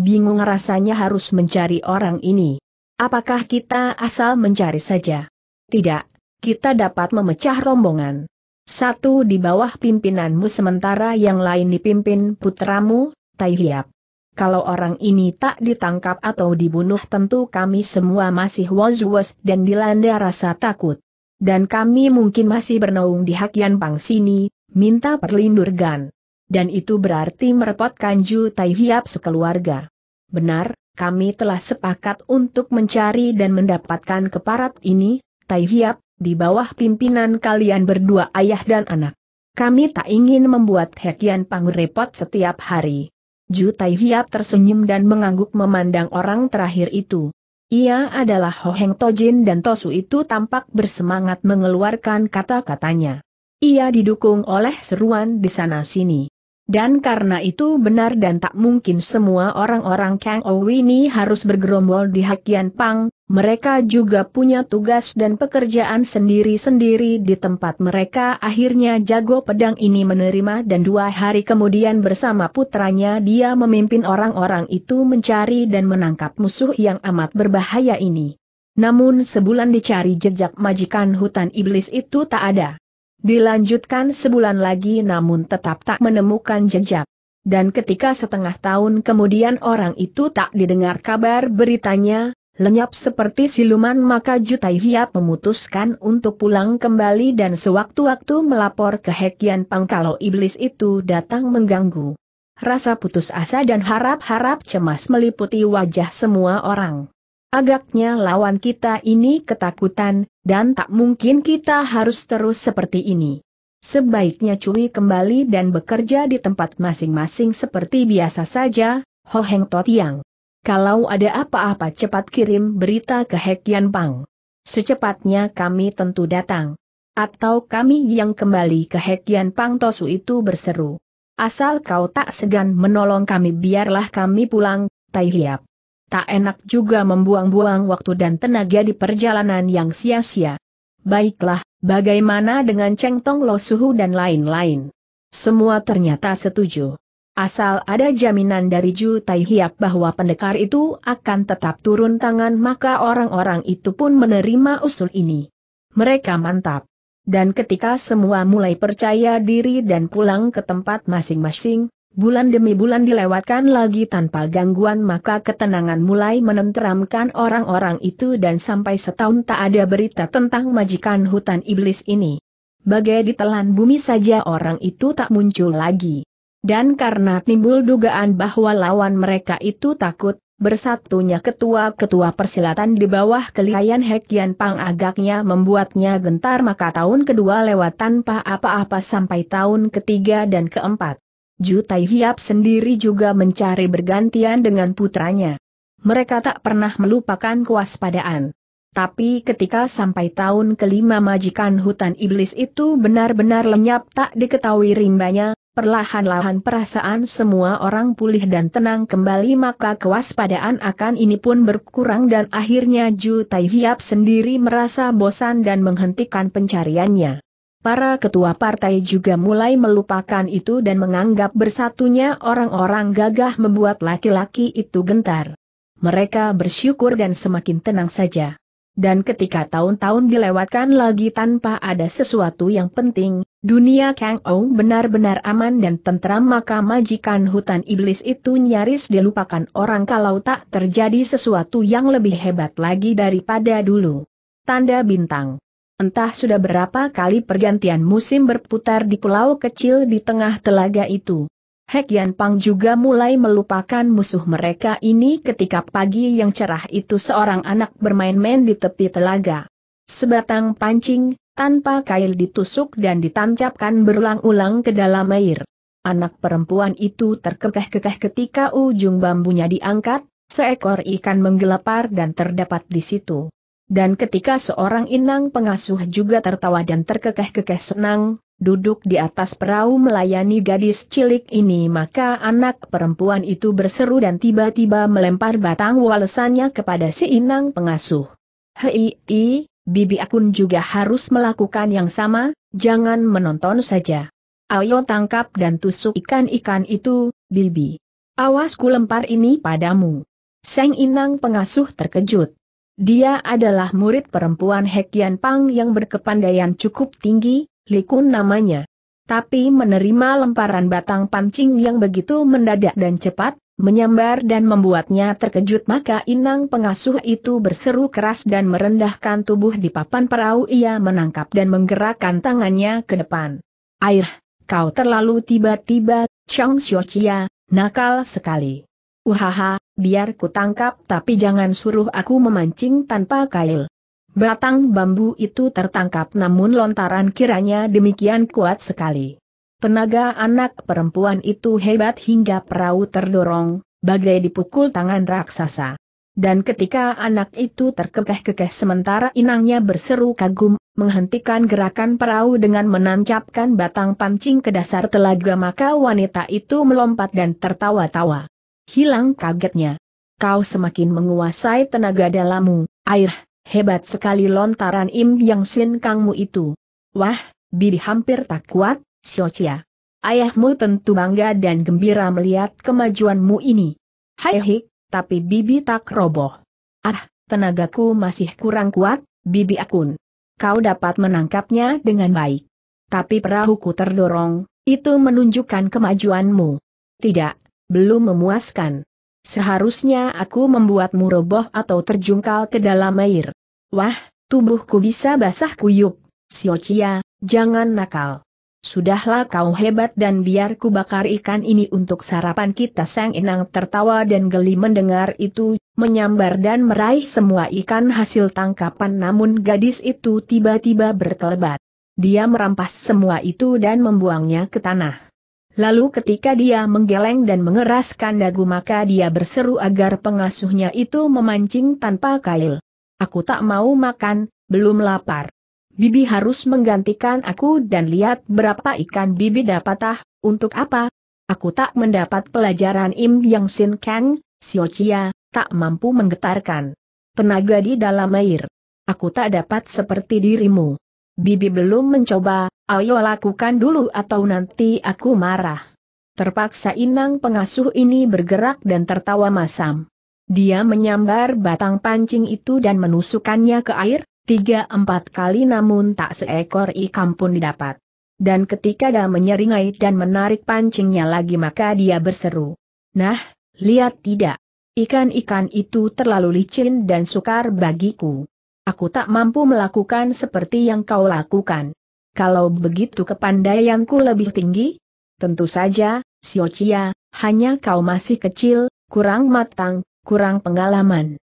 Bingung rasanya harus mencari orang ini. Apakah kita asal mencari saja? Tidak, kita dapat memecah rombongan. Satu di bawah pimpinanmu sementara yang lain dipimpin putramu, Tai Hiap. Kalau orang ini tak ditangkap atau dibunuh tentu kami semua masih was-was dan dilanda rasa takut. Dan kami mungkin masih bernaung di Hakian Pang sini, minta perlindungan. Dan itu berarti merepotkan Ju Tai Hiap sekeluarga. Benar, kami telah sepakat untuk mencari dan mendapatkan keparat ini, Tai Hiap, di bawah pimpinan kalian berdua ayah dan anak. Kami tak ingin membuat Hekian Pang repot setiap hari. Ju Tai Hiap tersenyum dan mengangguk memandang orang terakhir itu. Ia adalah Ho Heng Tojin dan Tosu itu tampak bersemangat mengeluarkan kata-katanya. Ia didukung oleh seruan di sana-sini. Dan karena itu benar dan tak mungkin semua orang-orang Kang ini harus bergerombol di Hakian Pang, mereka juga punya tugas dan pekerjaan sendiri-sendiri di tempat mereka akhirnya jago pedang ini menerima dan dua hari kemudian bersama putranya dia memimpin orang-orang itu mencari dan menangkap musuh yang amat berbahaya ini. Namun sebulan dicari jejak majikan hutan iblis itu tak ada. Dilanjutkan sebulan lagi namun tetap tak menemukan jejak. Dan ketika setengah tahun kemudian orang itu tak didengar kabar beritanya, lenyap seperti siluman maka Jutai Hiap memutuskan untuk pulang kembali dan sewaktu-waktu melapor ke Hekian Pang kalau iblis itu datang mengganggu. Rasa putus asa dan harap-harap cemas meliputi wajah semua orang. Agaknya lawan kita ini ketakutan, dan tak mungkin kita harus terus seperti ini. Sebaiknya Cui kembali dan bekerja di tempat masing-masing seperti biasa saja, Ho Heng Yang. Kalau ada apa-apa cepat kirim berita ke Hek Pang. Secepatnya kami tentu datang. Atau kami yang kembali ke Hek Pang Tosu itu berseru. Asal kau tak segan menolong kami biarlah kami pulang, Tai Hiap tak enak juga membuang-buang waktu dan tenaga di perjalanan yang sia-sia. Baiklah, bagaimana dengan Cheng Tong Lo Suhu dan lain-lain? Semua ternyata setuju. Asal ada jaminan dari Ju Tai Hiap bahwa pendekar itu akan tetap turun tangan maka orang-orang itu pun menerima usul ini. Mereka mantap. Dan ketika semua mulai percaya diri dan pulang ke tempat masing-masing, Bulan demi bulan dilewatkan lagi tanpa gangguan maka ketenangan mulai menenteramkan orang-orang itu dan sampai setahun tak ada berita tentang majikan hutan iblis ini. Bagai ditelan bumi saja orang itu tak muncul lagi. Dan karena timbul dugaan bahwa lawan mereka itu takut, bersatunya ketua-ketua persilatan di bawah kelihayan Hekian Pang agaknya membuatnya gentar maka tahun kedua lewat tanpa apa-apa sampai tahun ketiga dan keempat. Ju Tai Hiap sendiri juga mencari bergantian dengan putranya. Mereka tak pernah melupakan kewaspadaan. Tapi ketika sampai tahun kelima majikan hutan iblis itu benar-benar lenyap tak diketahui rimbanya, perlahan-lahan perasaan semua orang pulih dan tenang kembali maka kewaspadaan akan ini pun berkurang dan akhirnya Ju Tai Hiap sendiri merasa bosan dan menghentikan pencariannya. Para ketua partai juga mulai melupakan itu dan menganggap bersatunya orang-orang gagah membuat laki-laki itu gentar. Mereka bersyukur dan semakin tenang saja. Dan ketika tahun-tahun dilewatkan lagi tanpa ada sesuatu yang penting, dunia Kang Ong benar-benar aman dan tentram maka majikan hutan iblis itu nyaris dilupakan orang kalau tak terjadi sesuatu yang lebih hebat lagi daripada dulu. Tanda bintang Entah sudah berapa kali pergantian musim berputar di pulau kecil di tengah telaga itu. Hek Yan Pang juga mulai melupakan musuh mereka ini ketika pagi yang cerah itu seorang anak bermain-main di tepi telaga. Sebatang pancing, tanpa kail ditusuk dan ditancapkan berulang-ulang ke dalam air. Anak perempuan itu terkekeh-kekeh ketika ujung bambunya diangkat, seekor ikan menggelepar dan terdapat di situ. Dan ketika seorang inang pengasuh juga tertawa dan terkekeh-kekeh senang, duduk di atas perahu melayani gadis cilik ini maka anak perempuan itu berseru dan tiba-tiba melempar batang walesannya kepada si inang pengasuh. Hei, i, bibi akun juga harus melakukan yang sama, jangan menonton saja. Ayo tangkap dan tusuk ikan-ikan itu, bibi. Awas ku lempar ini padamu. Seng inang pengasuh terkejut. Dia adalah murid perempuan Hekian Pang yang berkepandaian cukup tinggi, Likun namanya. Tapi menerima lemparan batang pancing yang begitu mendadak dan cepat, menyambar dan membuatnya terkejut maka inang pengasuh itu berseru keras dan merendahkan tubuh di papan perahu ia menangkap dan menggerakkan tangannya ke depan. Air, kau terlalu tiba-tiba, Chang Xiochia, nakal sekali. Uhaha, biar ku tangkap tapi jangan suruh aku memancing tanpa kail. Batang bambu itu tertangkap namun lontaran kiranya demikian kuat sekali. Tenaga anak perempuan itu hebat hingga perahu terdorong, bagai dipukul tangan raksasa. Dan ketika anak itu terkekeh-kekeh sementara inangnya berseru kagum, menghentikan gerakan perahu dengan menancapkan batang pancing ke dasar telaga maka wanita itu melompat dan tertawa-tawa hilang kagetnya. Kau semakin menguasai tenaga dalammu, air, hebat sekali lontaran Im Yang Sin Kangmu itu. Wah, Bibi hampir tak kuat, Siocia. Ayahmu tentu bangga dan gembira melihat kemajuanmu ini. Hai hik, tapi Bibi tak roboh. Ah, tenagaku masih kurang kuat, Bibi Akun. Kau dapat menangkapnya dengan baik. Tapi perahuku terdorong, itu menunjukkan kemajuanmu. Tidak, belum memuaskan. Seharusnya aku membuatmu roboh atau terjungkal ke dalam air. Wah, tubuhku bisa basah kuyup. Siocia, jangan nakal. Sudahlah kau hebat dan biar ku bakar ikan ini untuk sarapan kita Sang Inang tertawa dan geli mendengar itu, menyambar dan meraih semua ikan hasil tangkapan namun gadis itu tiba-tiba berkelebat. Dia merampas semua itu dan membuangnya ke tanah. Lalu ketika dia menggeleng dan mengeraskan dagu maka dia berseru agar pengasuhnya itu memancing tanpa kail. Aku tak mau makan, belum lapar. Bibi harus menggantikan aku dan lihat berapa ikan bibi dapat untuk apa? Aku tak mendapat pelajaran Im Yang Sin Kang, Sio Chia, tak mampu menggetarkan. Penaga di dalam air. Aku tak dapat seperti dirimu. Bibi belum mencoba, Ayo lakukan dulu atau nanti aku marah. Terpaksa inang pengasuh ini bergerak dan tertawa masam. Dia menyambar batang pancing itu dan menusukkannya ke air, tiga empat kali namun tak seekor ikan pun didapat. Dan ketika dia menyeringai dan menarik pancingnya lagi maka dia berseru. Nah, lihat tidak. Ikan-ikan itu terlalu licin dan sukar bagiku. Aku tak mampu melakukan seperti yang kau lakukan kalau begitu kepandaianku lebih tinggi? Tentu saja, Siocia, hanya kau masih kecil, kurang matang, kurang pengalaman.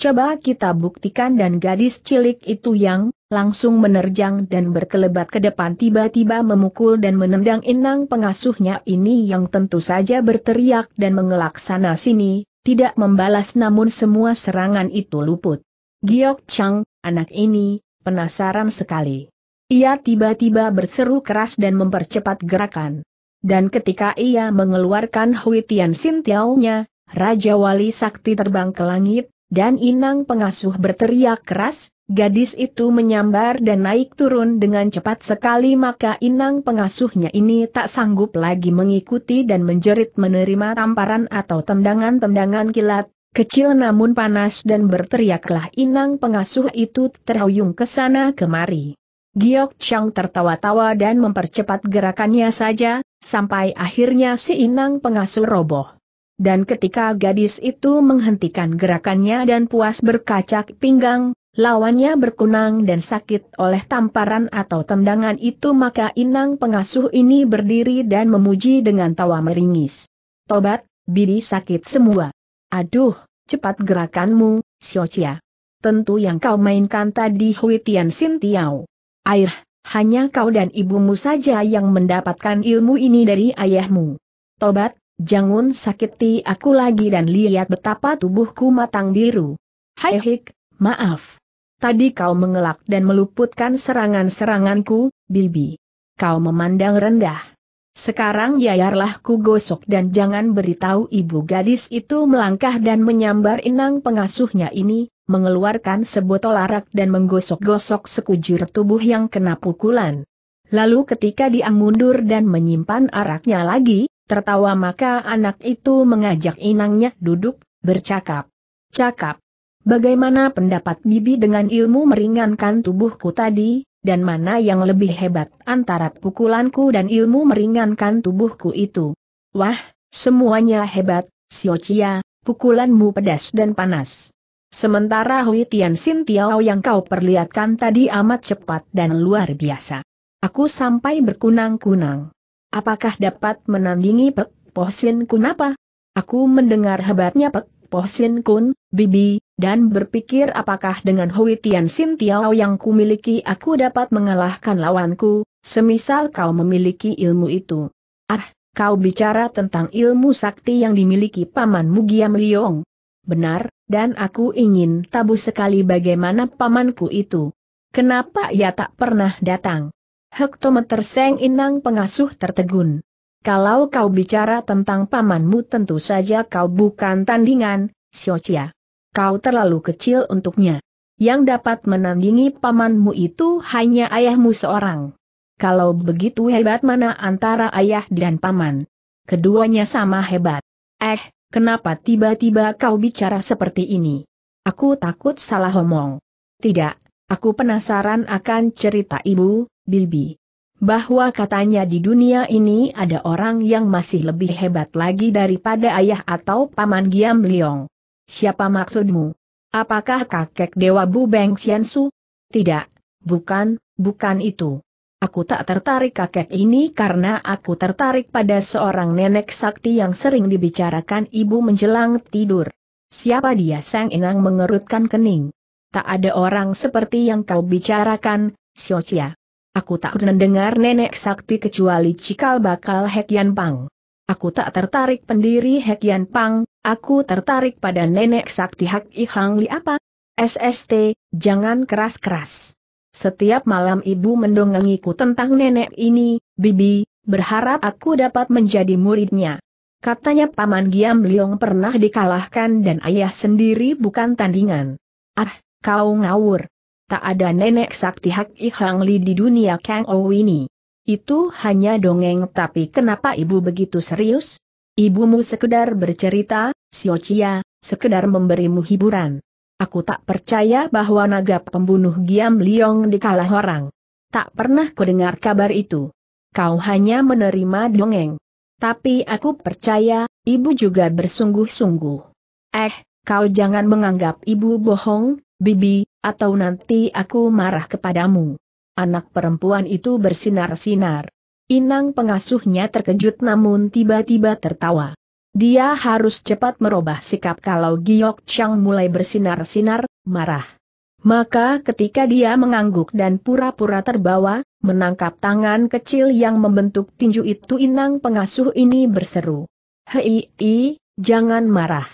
Coba kita buktikan dan gadis cilik itu yang, langsung menerjang dan berkelebat ke depan tiba-tiba memukul dan menendang inang pengasuhnya ini yang tentu saja berteriak dan mengelak sana sini, tidak membalas namun semua serangan itu luput. Giok Chang, anak ini, penasaran sekali. Ia tiba-tiba berseru keras dan mempercepat gerakan. Dan ketika ia mengeluarkan huitian Tian Sin Raja Wali Sakti terbang ke langit, dan Inang Pengasuh berteriak keras, gadis itu menyambar dan naik turun dengan cepat sekali maka Inang Pengasuhnya ini tak sanggup lagi mengikuti dan menjerit menerima tamparan atau tendangan-tendangan kilat, kecil namun panas dan berteriaklah Inang Pengasuh itu terhuyung ke sana kemari. Giok Chang tertawa-tawa dan mempercepat gerakannya saja, sampai akhirnya si inang pengasuh roboh. Dan ketika gadis itu menghentikan gerakannya dan puas berkacak pinggang, lawannya berkunang dan sakit oleh tamparan atau tendangan itu maka inang pengasuh ini berdiri dan memuji dengan tawa meringis. Tobat, bibi sakit semua. Aduh, cepat gerakanmu, Xiochia. Tentu yang kau mainkan tadi Hui Tian Sin Tiao air, hanya kau dan ibumu saja yang mendapatkan ilmu ini dari ayahmu. Tobat, jangan sakiti aku lagi dan lihat betapa tubuhku matang biru. Hai Hik, maaf. Tadi kau mengelak dan meluputkan serangan-seranganku, Bibi. Kau memandang rendah. Sekarang yayarlah ku gosok dan jangan beritahu ibu gadis itu melangkah dan menyambar inang pengasuhnya ini, mengeluarkan sebotol arak dan menggosok-gosok sekujur tubuh yang kena pukulan. Lalu ketika dia mundur dan menyimpan araknya lagi, tertawa maka anak itu mengajak inangnya duduk, bercakap. Cakap. Bagaimana pendapat Bibi dengan ilmu meringankan tubuhku tadi, dan mana yang lebih hebat antara pukulanku dan ilmu meringankan tubuhku itu? Wah, semuanya hebat, Siocia, pukulanmu pedas dan panas. Sementara Hui Tian Sin Tiao yang kau perlihatkan tadi amat cepat dan luar biasa. Aku sampai berkunang-kunang. Apakah dapat menandingi Pek Pohsin Kun apa? Aku mendengar hebatnya Pek Pohsin Kun, Bibi, dan berpikir apakah dengan Hui Tian Sin Tiao yang kumiliki aku dapat mengalahkan lawanku, semisal kau memiliki ilmu itu. Ah, kau bicara tentang ilmu sakti yang dimiliki Paman Mugia Liong, Benar, dan aku ingin tabu sekali bagaimana pamanku itu. Kenapa ia tak pernah datang? Hektometer Seng Inang pengasuh tertegun. Kalau kau bicara tentang pamanmu tentu saja kau bukan tandingan, siocia. Kau terlalu kecil untuknya. Yang dapat menandingi pamanmu itu hanya ayahmu seorang. Kalau begitu hebat mana antara ayah dan paman? Keduanya sama hebat. Eh, Kenapa tiba-tiba kau bicara seperti ini? Aku takut salah omong. Tidak, aku penasaran akan cerita ibu, Bibi. Bahwa katanya di dunia ini ada orang yang masih lebih hebat lagi daripada ayah atau paman Giam Liong. Siapa maksudmu? Apakah kakek Dewa Bu Beng Xiansu? Tidak, bukan, bukan itu. Aku tak tertarik kakek ini karena aku tertarik pada seorang nenek sakti yang sering dibicarakan ibu menjelang tidur. Siapa dia Sang Inang mengerutkan kening. Tak ada orang seperti yang kau bicarakan, Siocia. Aku tak pernah dengar nenek sakti kecuali cikal bakal Hekian Pang. Aku tak tertarik pendiri Hekian Pang, aku tertarik pada nenek sakti Hak Ihang Li apa? SST, jangan keras-keras. Setiap malam ibu mendongengiku tentang nenek ini, Bibi, berharap aku dapat menjadi muridnya. Katanya Paman Giam Liong pernah dikalahkan dan ayah sendiri bukan tandingan. Ah, kau ngawur. Tak ada nenek sakti Hak Ihang Li di dunia Kang Ou ini. Itu hanya dongeng tapi kenapa ibu begitu serius? Ibumu sekedar bercerita, Siocia, sekedar memberimu hiburan. Aku tak percaya bahwa naga pembunuh Giam Liong dikalah orang. Tak pernah kudengar kabar itu. Kau hanya menerima dongeng. Tapi aku percaya, ibu juga bersungguh-sungguh. Eh, kau jangan menganggap ibu bohong, bibi, atau nanti aku marah kepadamu. Anak perempuan itu bersinar-sinar. Inang pengasuhnya terkejut namun tiba-tiba tertawa. Dia harus cepat merubah sikap kalau Giok Chang mulai bersinar-sinar, marah. Maka ketika dia mengangguk dan pura-pura terbawa, menangkap tangan kecil yang membentuk tinju itu inang pengasuh ini berseru. Hei, i, jangan marah.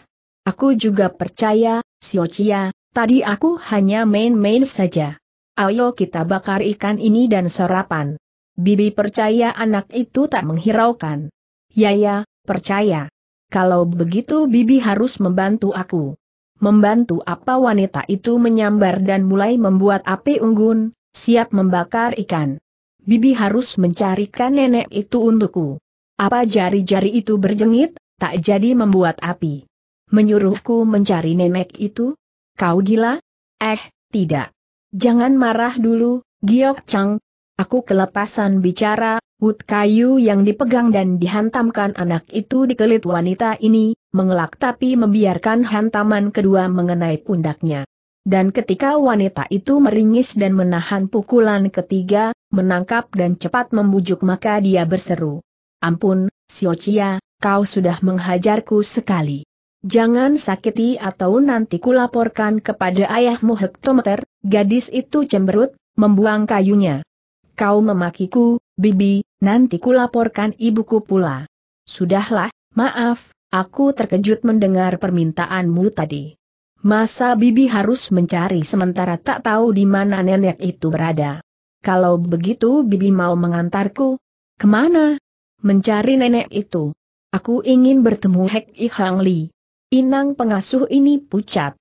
Aku juga percaya, Siocia, tadi aku hanya main-main saja. Ayo kita bakar ikan ini dan sarapan. Bibi percaya anak itu tak menghiraukan. Yaya, ya, percaya. Kalau begitu Bibi harus membantu aku. Membantu apa wanita itu menyambar dan mulai membuat api unggun, siap membakar ikan. Bibi harus mencarikan nenek itu untukku. Apa jari-jari itu berjengit, tak jadi membuat api. Menyuruhku mencari nenek itu? Kau gila? Eh, tidak. Jangan marah dulu, Giok Chang, Aku kelepasan bicara, wood kayu yang dipegang dan dihantamkan anak itu di kulit wanita ini, mengelak tapi membiarkan hantaman kedua mengenai pundaknya. Dan ketika wanita itu meringis dan menahan pukulan ketiga, menangkap dan cepat membujuk maka dia berseru. Ampun, Siocia, kau sudah menghajarku sekali. Jangan sakiti atau nanti kulaporkan kepada ayahmu hektometer, gadis itu cemberut, membuang kayunya kau memakiku, Bibi, nanti kulaporkan ibuku pula. Sudahlah, maaf, aku terkejut mendengar permintaanmu tadi. Masa Bibi harus mencari sementara tak tahu di mana nenek itu berada. Kalau begitu Bibi mau mengantarku? Kemana? Mencari nenek itu. Aku ingin bertemu Hek Ihang Li. Inang pengasuh ini pucat.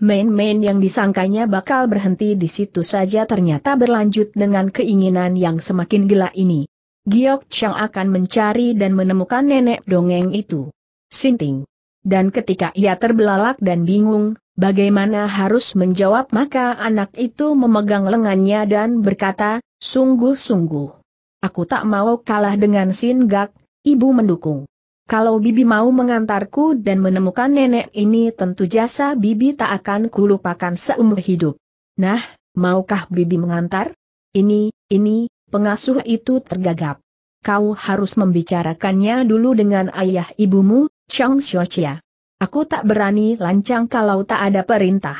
Main-main yang disangkanya bakal berhenti di situ saja ternyata berlanjut dengan keinginan yang semakin gila ini. Giok Chang akan mencari dan menemukan nenek dongeng itu. Sinting. Dan ketika ia terbelalak dan bingung, bagaimana harus menjawab maka anak itu memegang lengannya dan berkata, sungguh-sungguh. Aku tak mau kalah dengan Sin Gak, ibu mendukung. Kalau Bibi mau mengantarku dan menemukan nenek ini tentu jasa Bibi tak akan kulupakan seumur hidup. Nah, maukah Bibi mengantar? Ini, ini, pengasuh itu tergagap. Kau harus membicarakannya dulu dengan ayah ibumu, Chang Xiaochia. Aku tak berani lancang kalau tak ada perintah.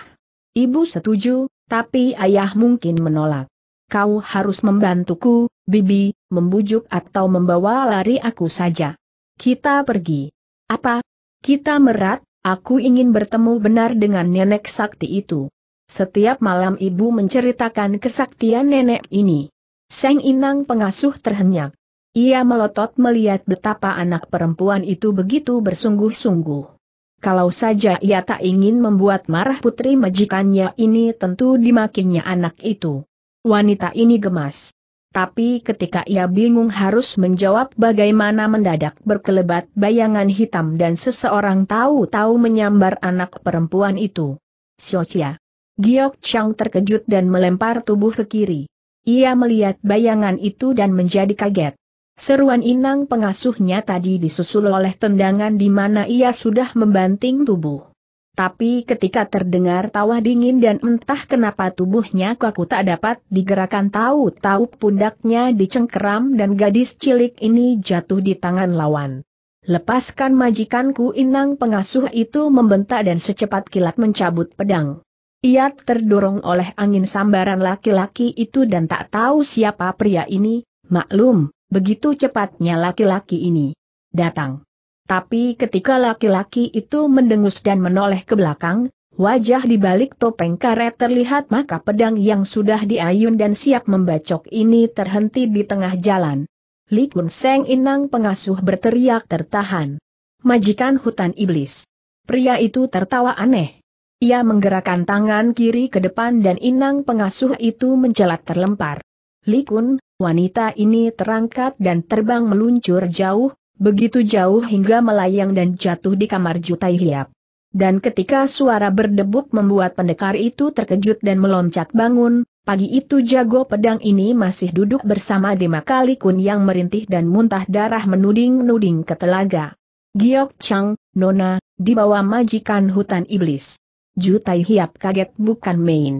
Ibu setuju, tapi ayah mungkin menolak. Kau harus membantuku, Bibi, membujuk atau membawa lari aku saja. Kita pergi. Apa? Kita merat, aku ingin bertemu benar dengan nenek sakti itu. Setiap malam ibu menceritakan kesaktian nenek ini. Seng Inang pengasuh terhenyak. Ia melotot melihat betapa anak perempuan itu begitu bersungguh-sungguh. Kalau saja ia tak ingin membuat marah putri majikannya ini tentu dimakinya anak itu. Wanita ini gemas. Tapi ketika ia bingung harus menjawab bagaimana mendadak berkelebat bayangan hitam dan seseorang tahu-tahu menyambar anak perempuan itu. Siocia. Giok Chang terkejut dan melempar tubuh ke kiri. Ia melihat bayangan itu dan menjadi kaget. Seruan inang pengasuhnya tadi disusul oleh tendangan di mana ia sudah membanting tubuh. Tapi ketika terdengar tawa dingin dan entah kenapa tubuhnya kaku tak dapat digerakkan tahu-tahu pundaknya dicengkeram dan gadis cilik ini jatuh di tangan lawan. Lepaskan majikanku inang pengasuh itu membentak dan secepat kilat mencabut pedang. Ia terdorong oleh angin sambaran laki-laki itu dan tak tahu siapa pria ini, maklum, begitu cepatnya laki-laki ini datang. Tapi ketika laki-laki itu mendengus dan menoleh ke belakang, wajah di balik topeng karet terlihat maka pedang yang sudah diayun dan siap membacok ini terhenti di tengah jalan. Li Kun Seng Inang pengasuh berteriak tertahan. Majikan hutan iblis. Pria itu tertawa aneh. Ia menggerakkan tangan kiri ke depan dan inang pengasuh itu mencelat terlempar. Likun, wanita ini terangkat dan terbang meluncur jauh, begitu jauh hingga melayang dan jatuh di kamar Jutai Hiap. Dan ketika suara berdebut membuat pendekar itu terkejut dan meloncat bangun, pagi itu jago pedang ini masih duduk bersama Dema Kalikun yang merintih dan muntah darah menuding-nuding ke telaga. Giok Chang, Nona, dibawa majikan hutan iblis. Jutai Hiap kaget bukan main.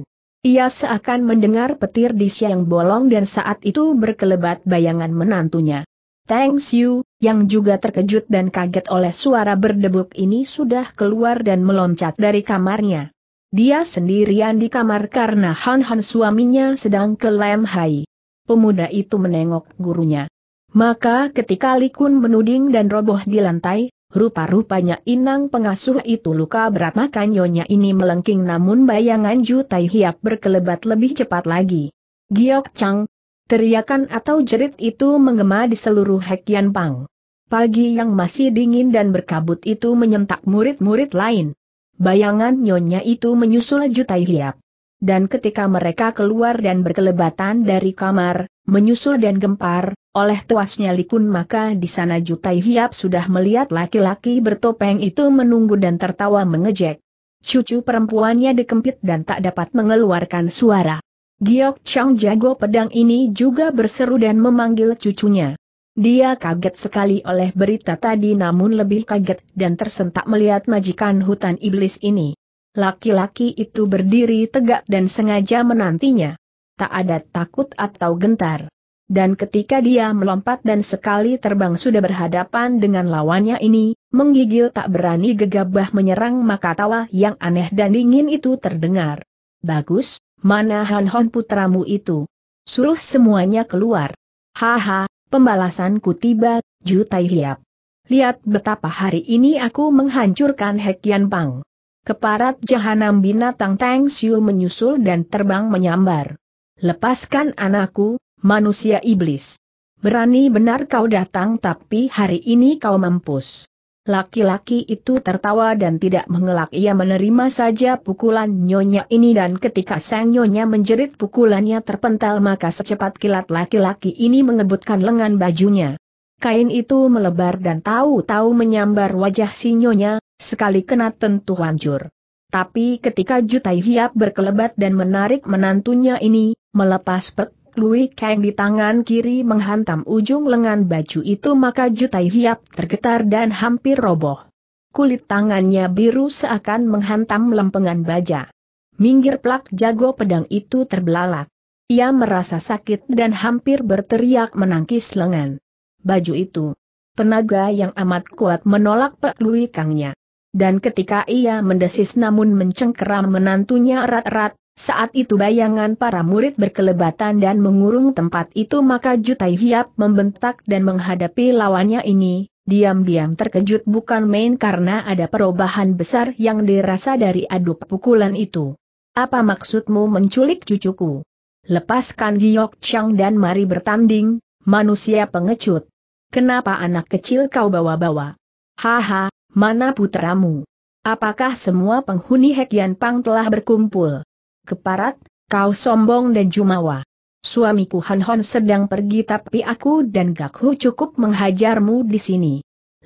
Ia seakan mendengar petir di siang bolong dan saat itu berkelebat bayangan menantunya. Tang Xiu, yang juga terkejut dan kaget oleh suara berdebuk ini sudah keluar dan meloncat dari kamarnya. Dia sendirian di kamar karena Han Han suaminya sedang ke Lam Hai. Pemuda itu menengok gurunya. Maka ketika Likun menuding dan roboh di lantai, rupa-rupanya inang pengasuh itu luka berat maka nyonya ini melengking namun bayangan Ju Tai Hiap berkelebat lebih cepat lagi. Giok Chang, Teriakan atau jerit itu menggema di seluruh Hekian Pang. Pagi yang masih dingin dan berkabut itu menyentak murid-murid lain. Bayangan nyonya itu menyusul juta hiap. Dan ketika mereka keluar dan berkelebatan dari kamar, menyusul dan gempar, oleh tuasnya likun maka di sana jutai hiap sudah melihat laki-laki bertopeng itu menunggu dan tertawa mengejek. Cucu perempuannya dikempit dan tak dapat mengeluarkan suara. Giok Chang jago pedang ini juga berseru dan memanggil cucunya. Dia kaget sekali oleh berita tadi namun lebih kaget dan tersentak melihat majikan hutan iblis ini. Laki-laki itu berdiri tegak dan sengaja menantinya. Tak ada takut atau gentar. Dan ketika dia melompat dan sekali terbang sudah berhadapan dengan lawannya ini, menggigil tak berani gegabah menyerang maka tawa yang aneh dan dingin itu terdengar. Bagus, Mana Han Hon putramu itu? Suruh semuanya keluar. Haha, pembalasanku tiba, Jutai Hiap. Lihat betapa hari ini aku menghancurkan Hekian Pang. Keparat jahanam binatang Tang Siu menyusul dan terbang menyambar. Lepaskan anakku, manusia iblis. Berani benar kau datang tapi hari ini kau mampus. Laki-laki itu tertawa dan tidak mengelak ia menerima saja pukulan nyonya ini dan ketika sang nyonya menjerit pukulannya terpental maka secepat kilat laki-laki ini mengebutkan lengan bajunya. Kain itu melebar dan tahu-tahu menyambar wajah si nyonya, sekali kena tentu hancur. Tapi ketika Jutai Hiap berkelebat dan menarik menantunya ini, melepas pek Lui Kang di tangan kiri menghantam ujung lengan baju itu maka Jutai Hiap tergetar dan hampir roboh. Kulit tangannya biru seakan menghantam lempengan baja. Minggir plak jago pedang itu terbelalak. Ia merasa sakit dan hampir berteriak menangkis lengan. Baju itu. Tenaga yang amat kuat menolak Pak Lui Kangnya. Dan ketika ia mendesis namun mencengkeram menantunya erat-erat, saat itu bayangan para murid berkelebatan dan mengurung tempat itu maka Jutai Hiap membentak dan menghadapi lawannya ini, diam-diam terkejut bukan main karena ada perubahan besar yang dirasa dari adu pukulan itu. Apa maksudmu menculik cucuku? Lepaskan Giok Chang dan mari bertanding, manusia pengecut. Kenapa anak kecil kau bawa-bawa? Haha, mana putramu? Apakah semua penghuni Hekian Pang telah berkumpul? keparat, kau sombong dan jumawa. Suamiku Han Hon sedang pergi tapi aku dan Gak Hu cukup menghajarmu di sini.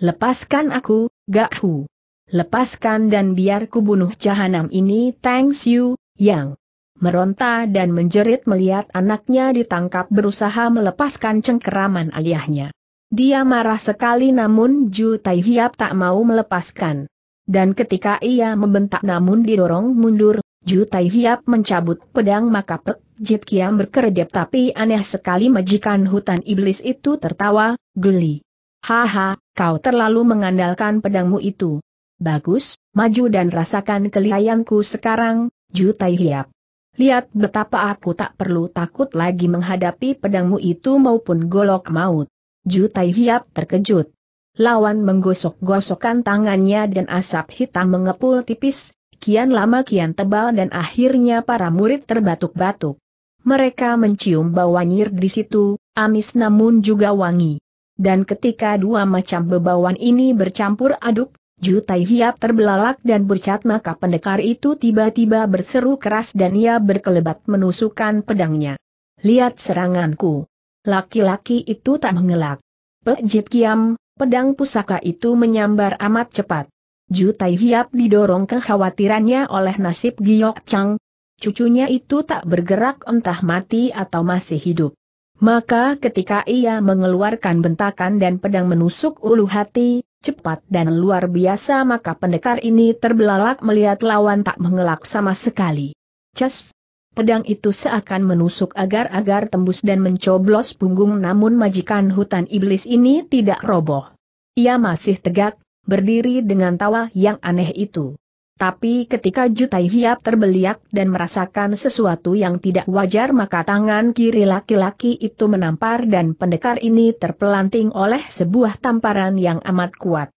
Lepaskan aku, Gak Hu. Lepaskan dan biar ku bunuh jahanam ini thanks you, yang meronta dan menjerit melihat anaknya ditangkap berusaha melepaskan cengkeraman ayahnya. Dia marah sekali namun Ju Tai Hiap tak mau melepaskan. Dan ketika ia membentak namun didorong mundur, Jutai Hiap mencabut pedang maka Pek Jit Kiam berkeredep tapi aneh sekali majikan hutan iblis itu tertawa, geli. Haha, kau terlalu mengandalkan pedangmu itu. Bagus, maju dan rasakan kelihayanku sekarang, Jutai Hiap. Lihat betapa aku tak perlu takut lagi menghadapi pedangmu itu maupun golok maut. Jutai Hiap terkejut. Lawan menggosok-gosokkan tangannya dan asap hitam mengepul tipis, kian lama kian tebal dan akhirnya para murid terbatuk-batuk. Mereka mencium bau wanyir di situ, amis namun juga wangi. Dan ketika dua macam bebawan ini bercampur aduk, Jutai Hiap terbelalak dan bercat maka pendekar itu tiba-tiba berseru keras dan ia berkelebat menusukkan pedangnya. Lihat seranganku. Laki-laki itu tak mengelak. Pejit Kiam, pedang pusaka itu menyambar amat cepat. Ju Hiap didorong kekhawatirannya oleh nasib Giok Chang. Cucunya itu tak bergerak entah mati atau masih hidup. Maka ketika ia mengeluarkan bentakan dan pedang menusuk ulu hati, cepat dan luar biasa maka pendekar ini terbelalak melihat lawan tak mengelak sama sekali. Cas! Pedang itu seakan menusuk agar-agar tembus dan mencoblos punggung namun majikan hutan iblis ini tidak roboh. Ia masih tegak, berdiri dengan tawa yang aneh itu. Tapi ketika Jutai Hiap terbeliak dan merasakan sesuatu yang tidak wajar maka tangan kiri laki-laki itu menampar dan pendekar ini terpelanting oleh sebuah tamparan yang amat kuat.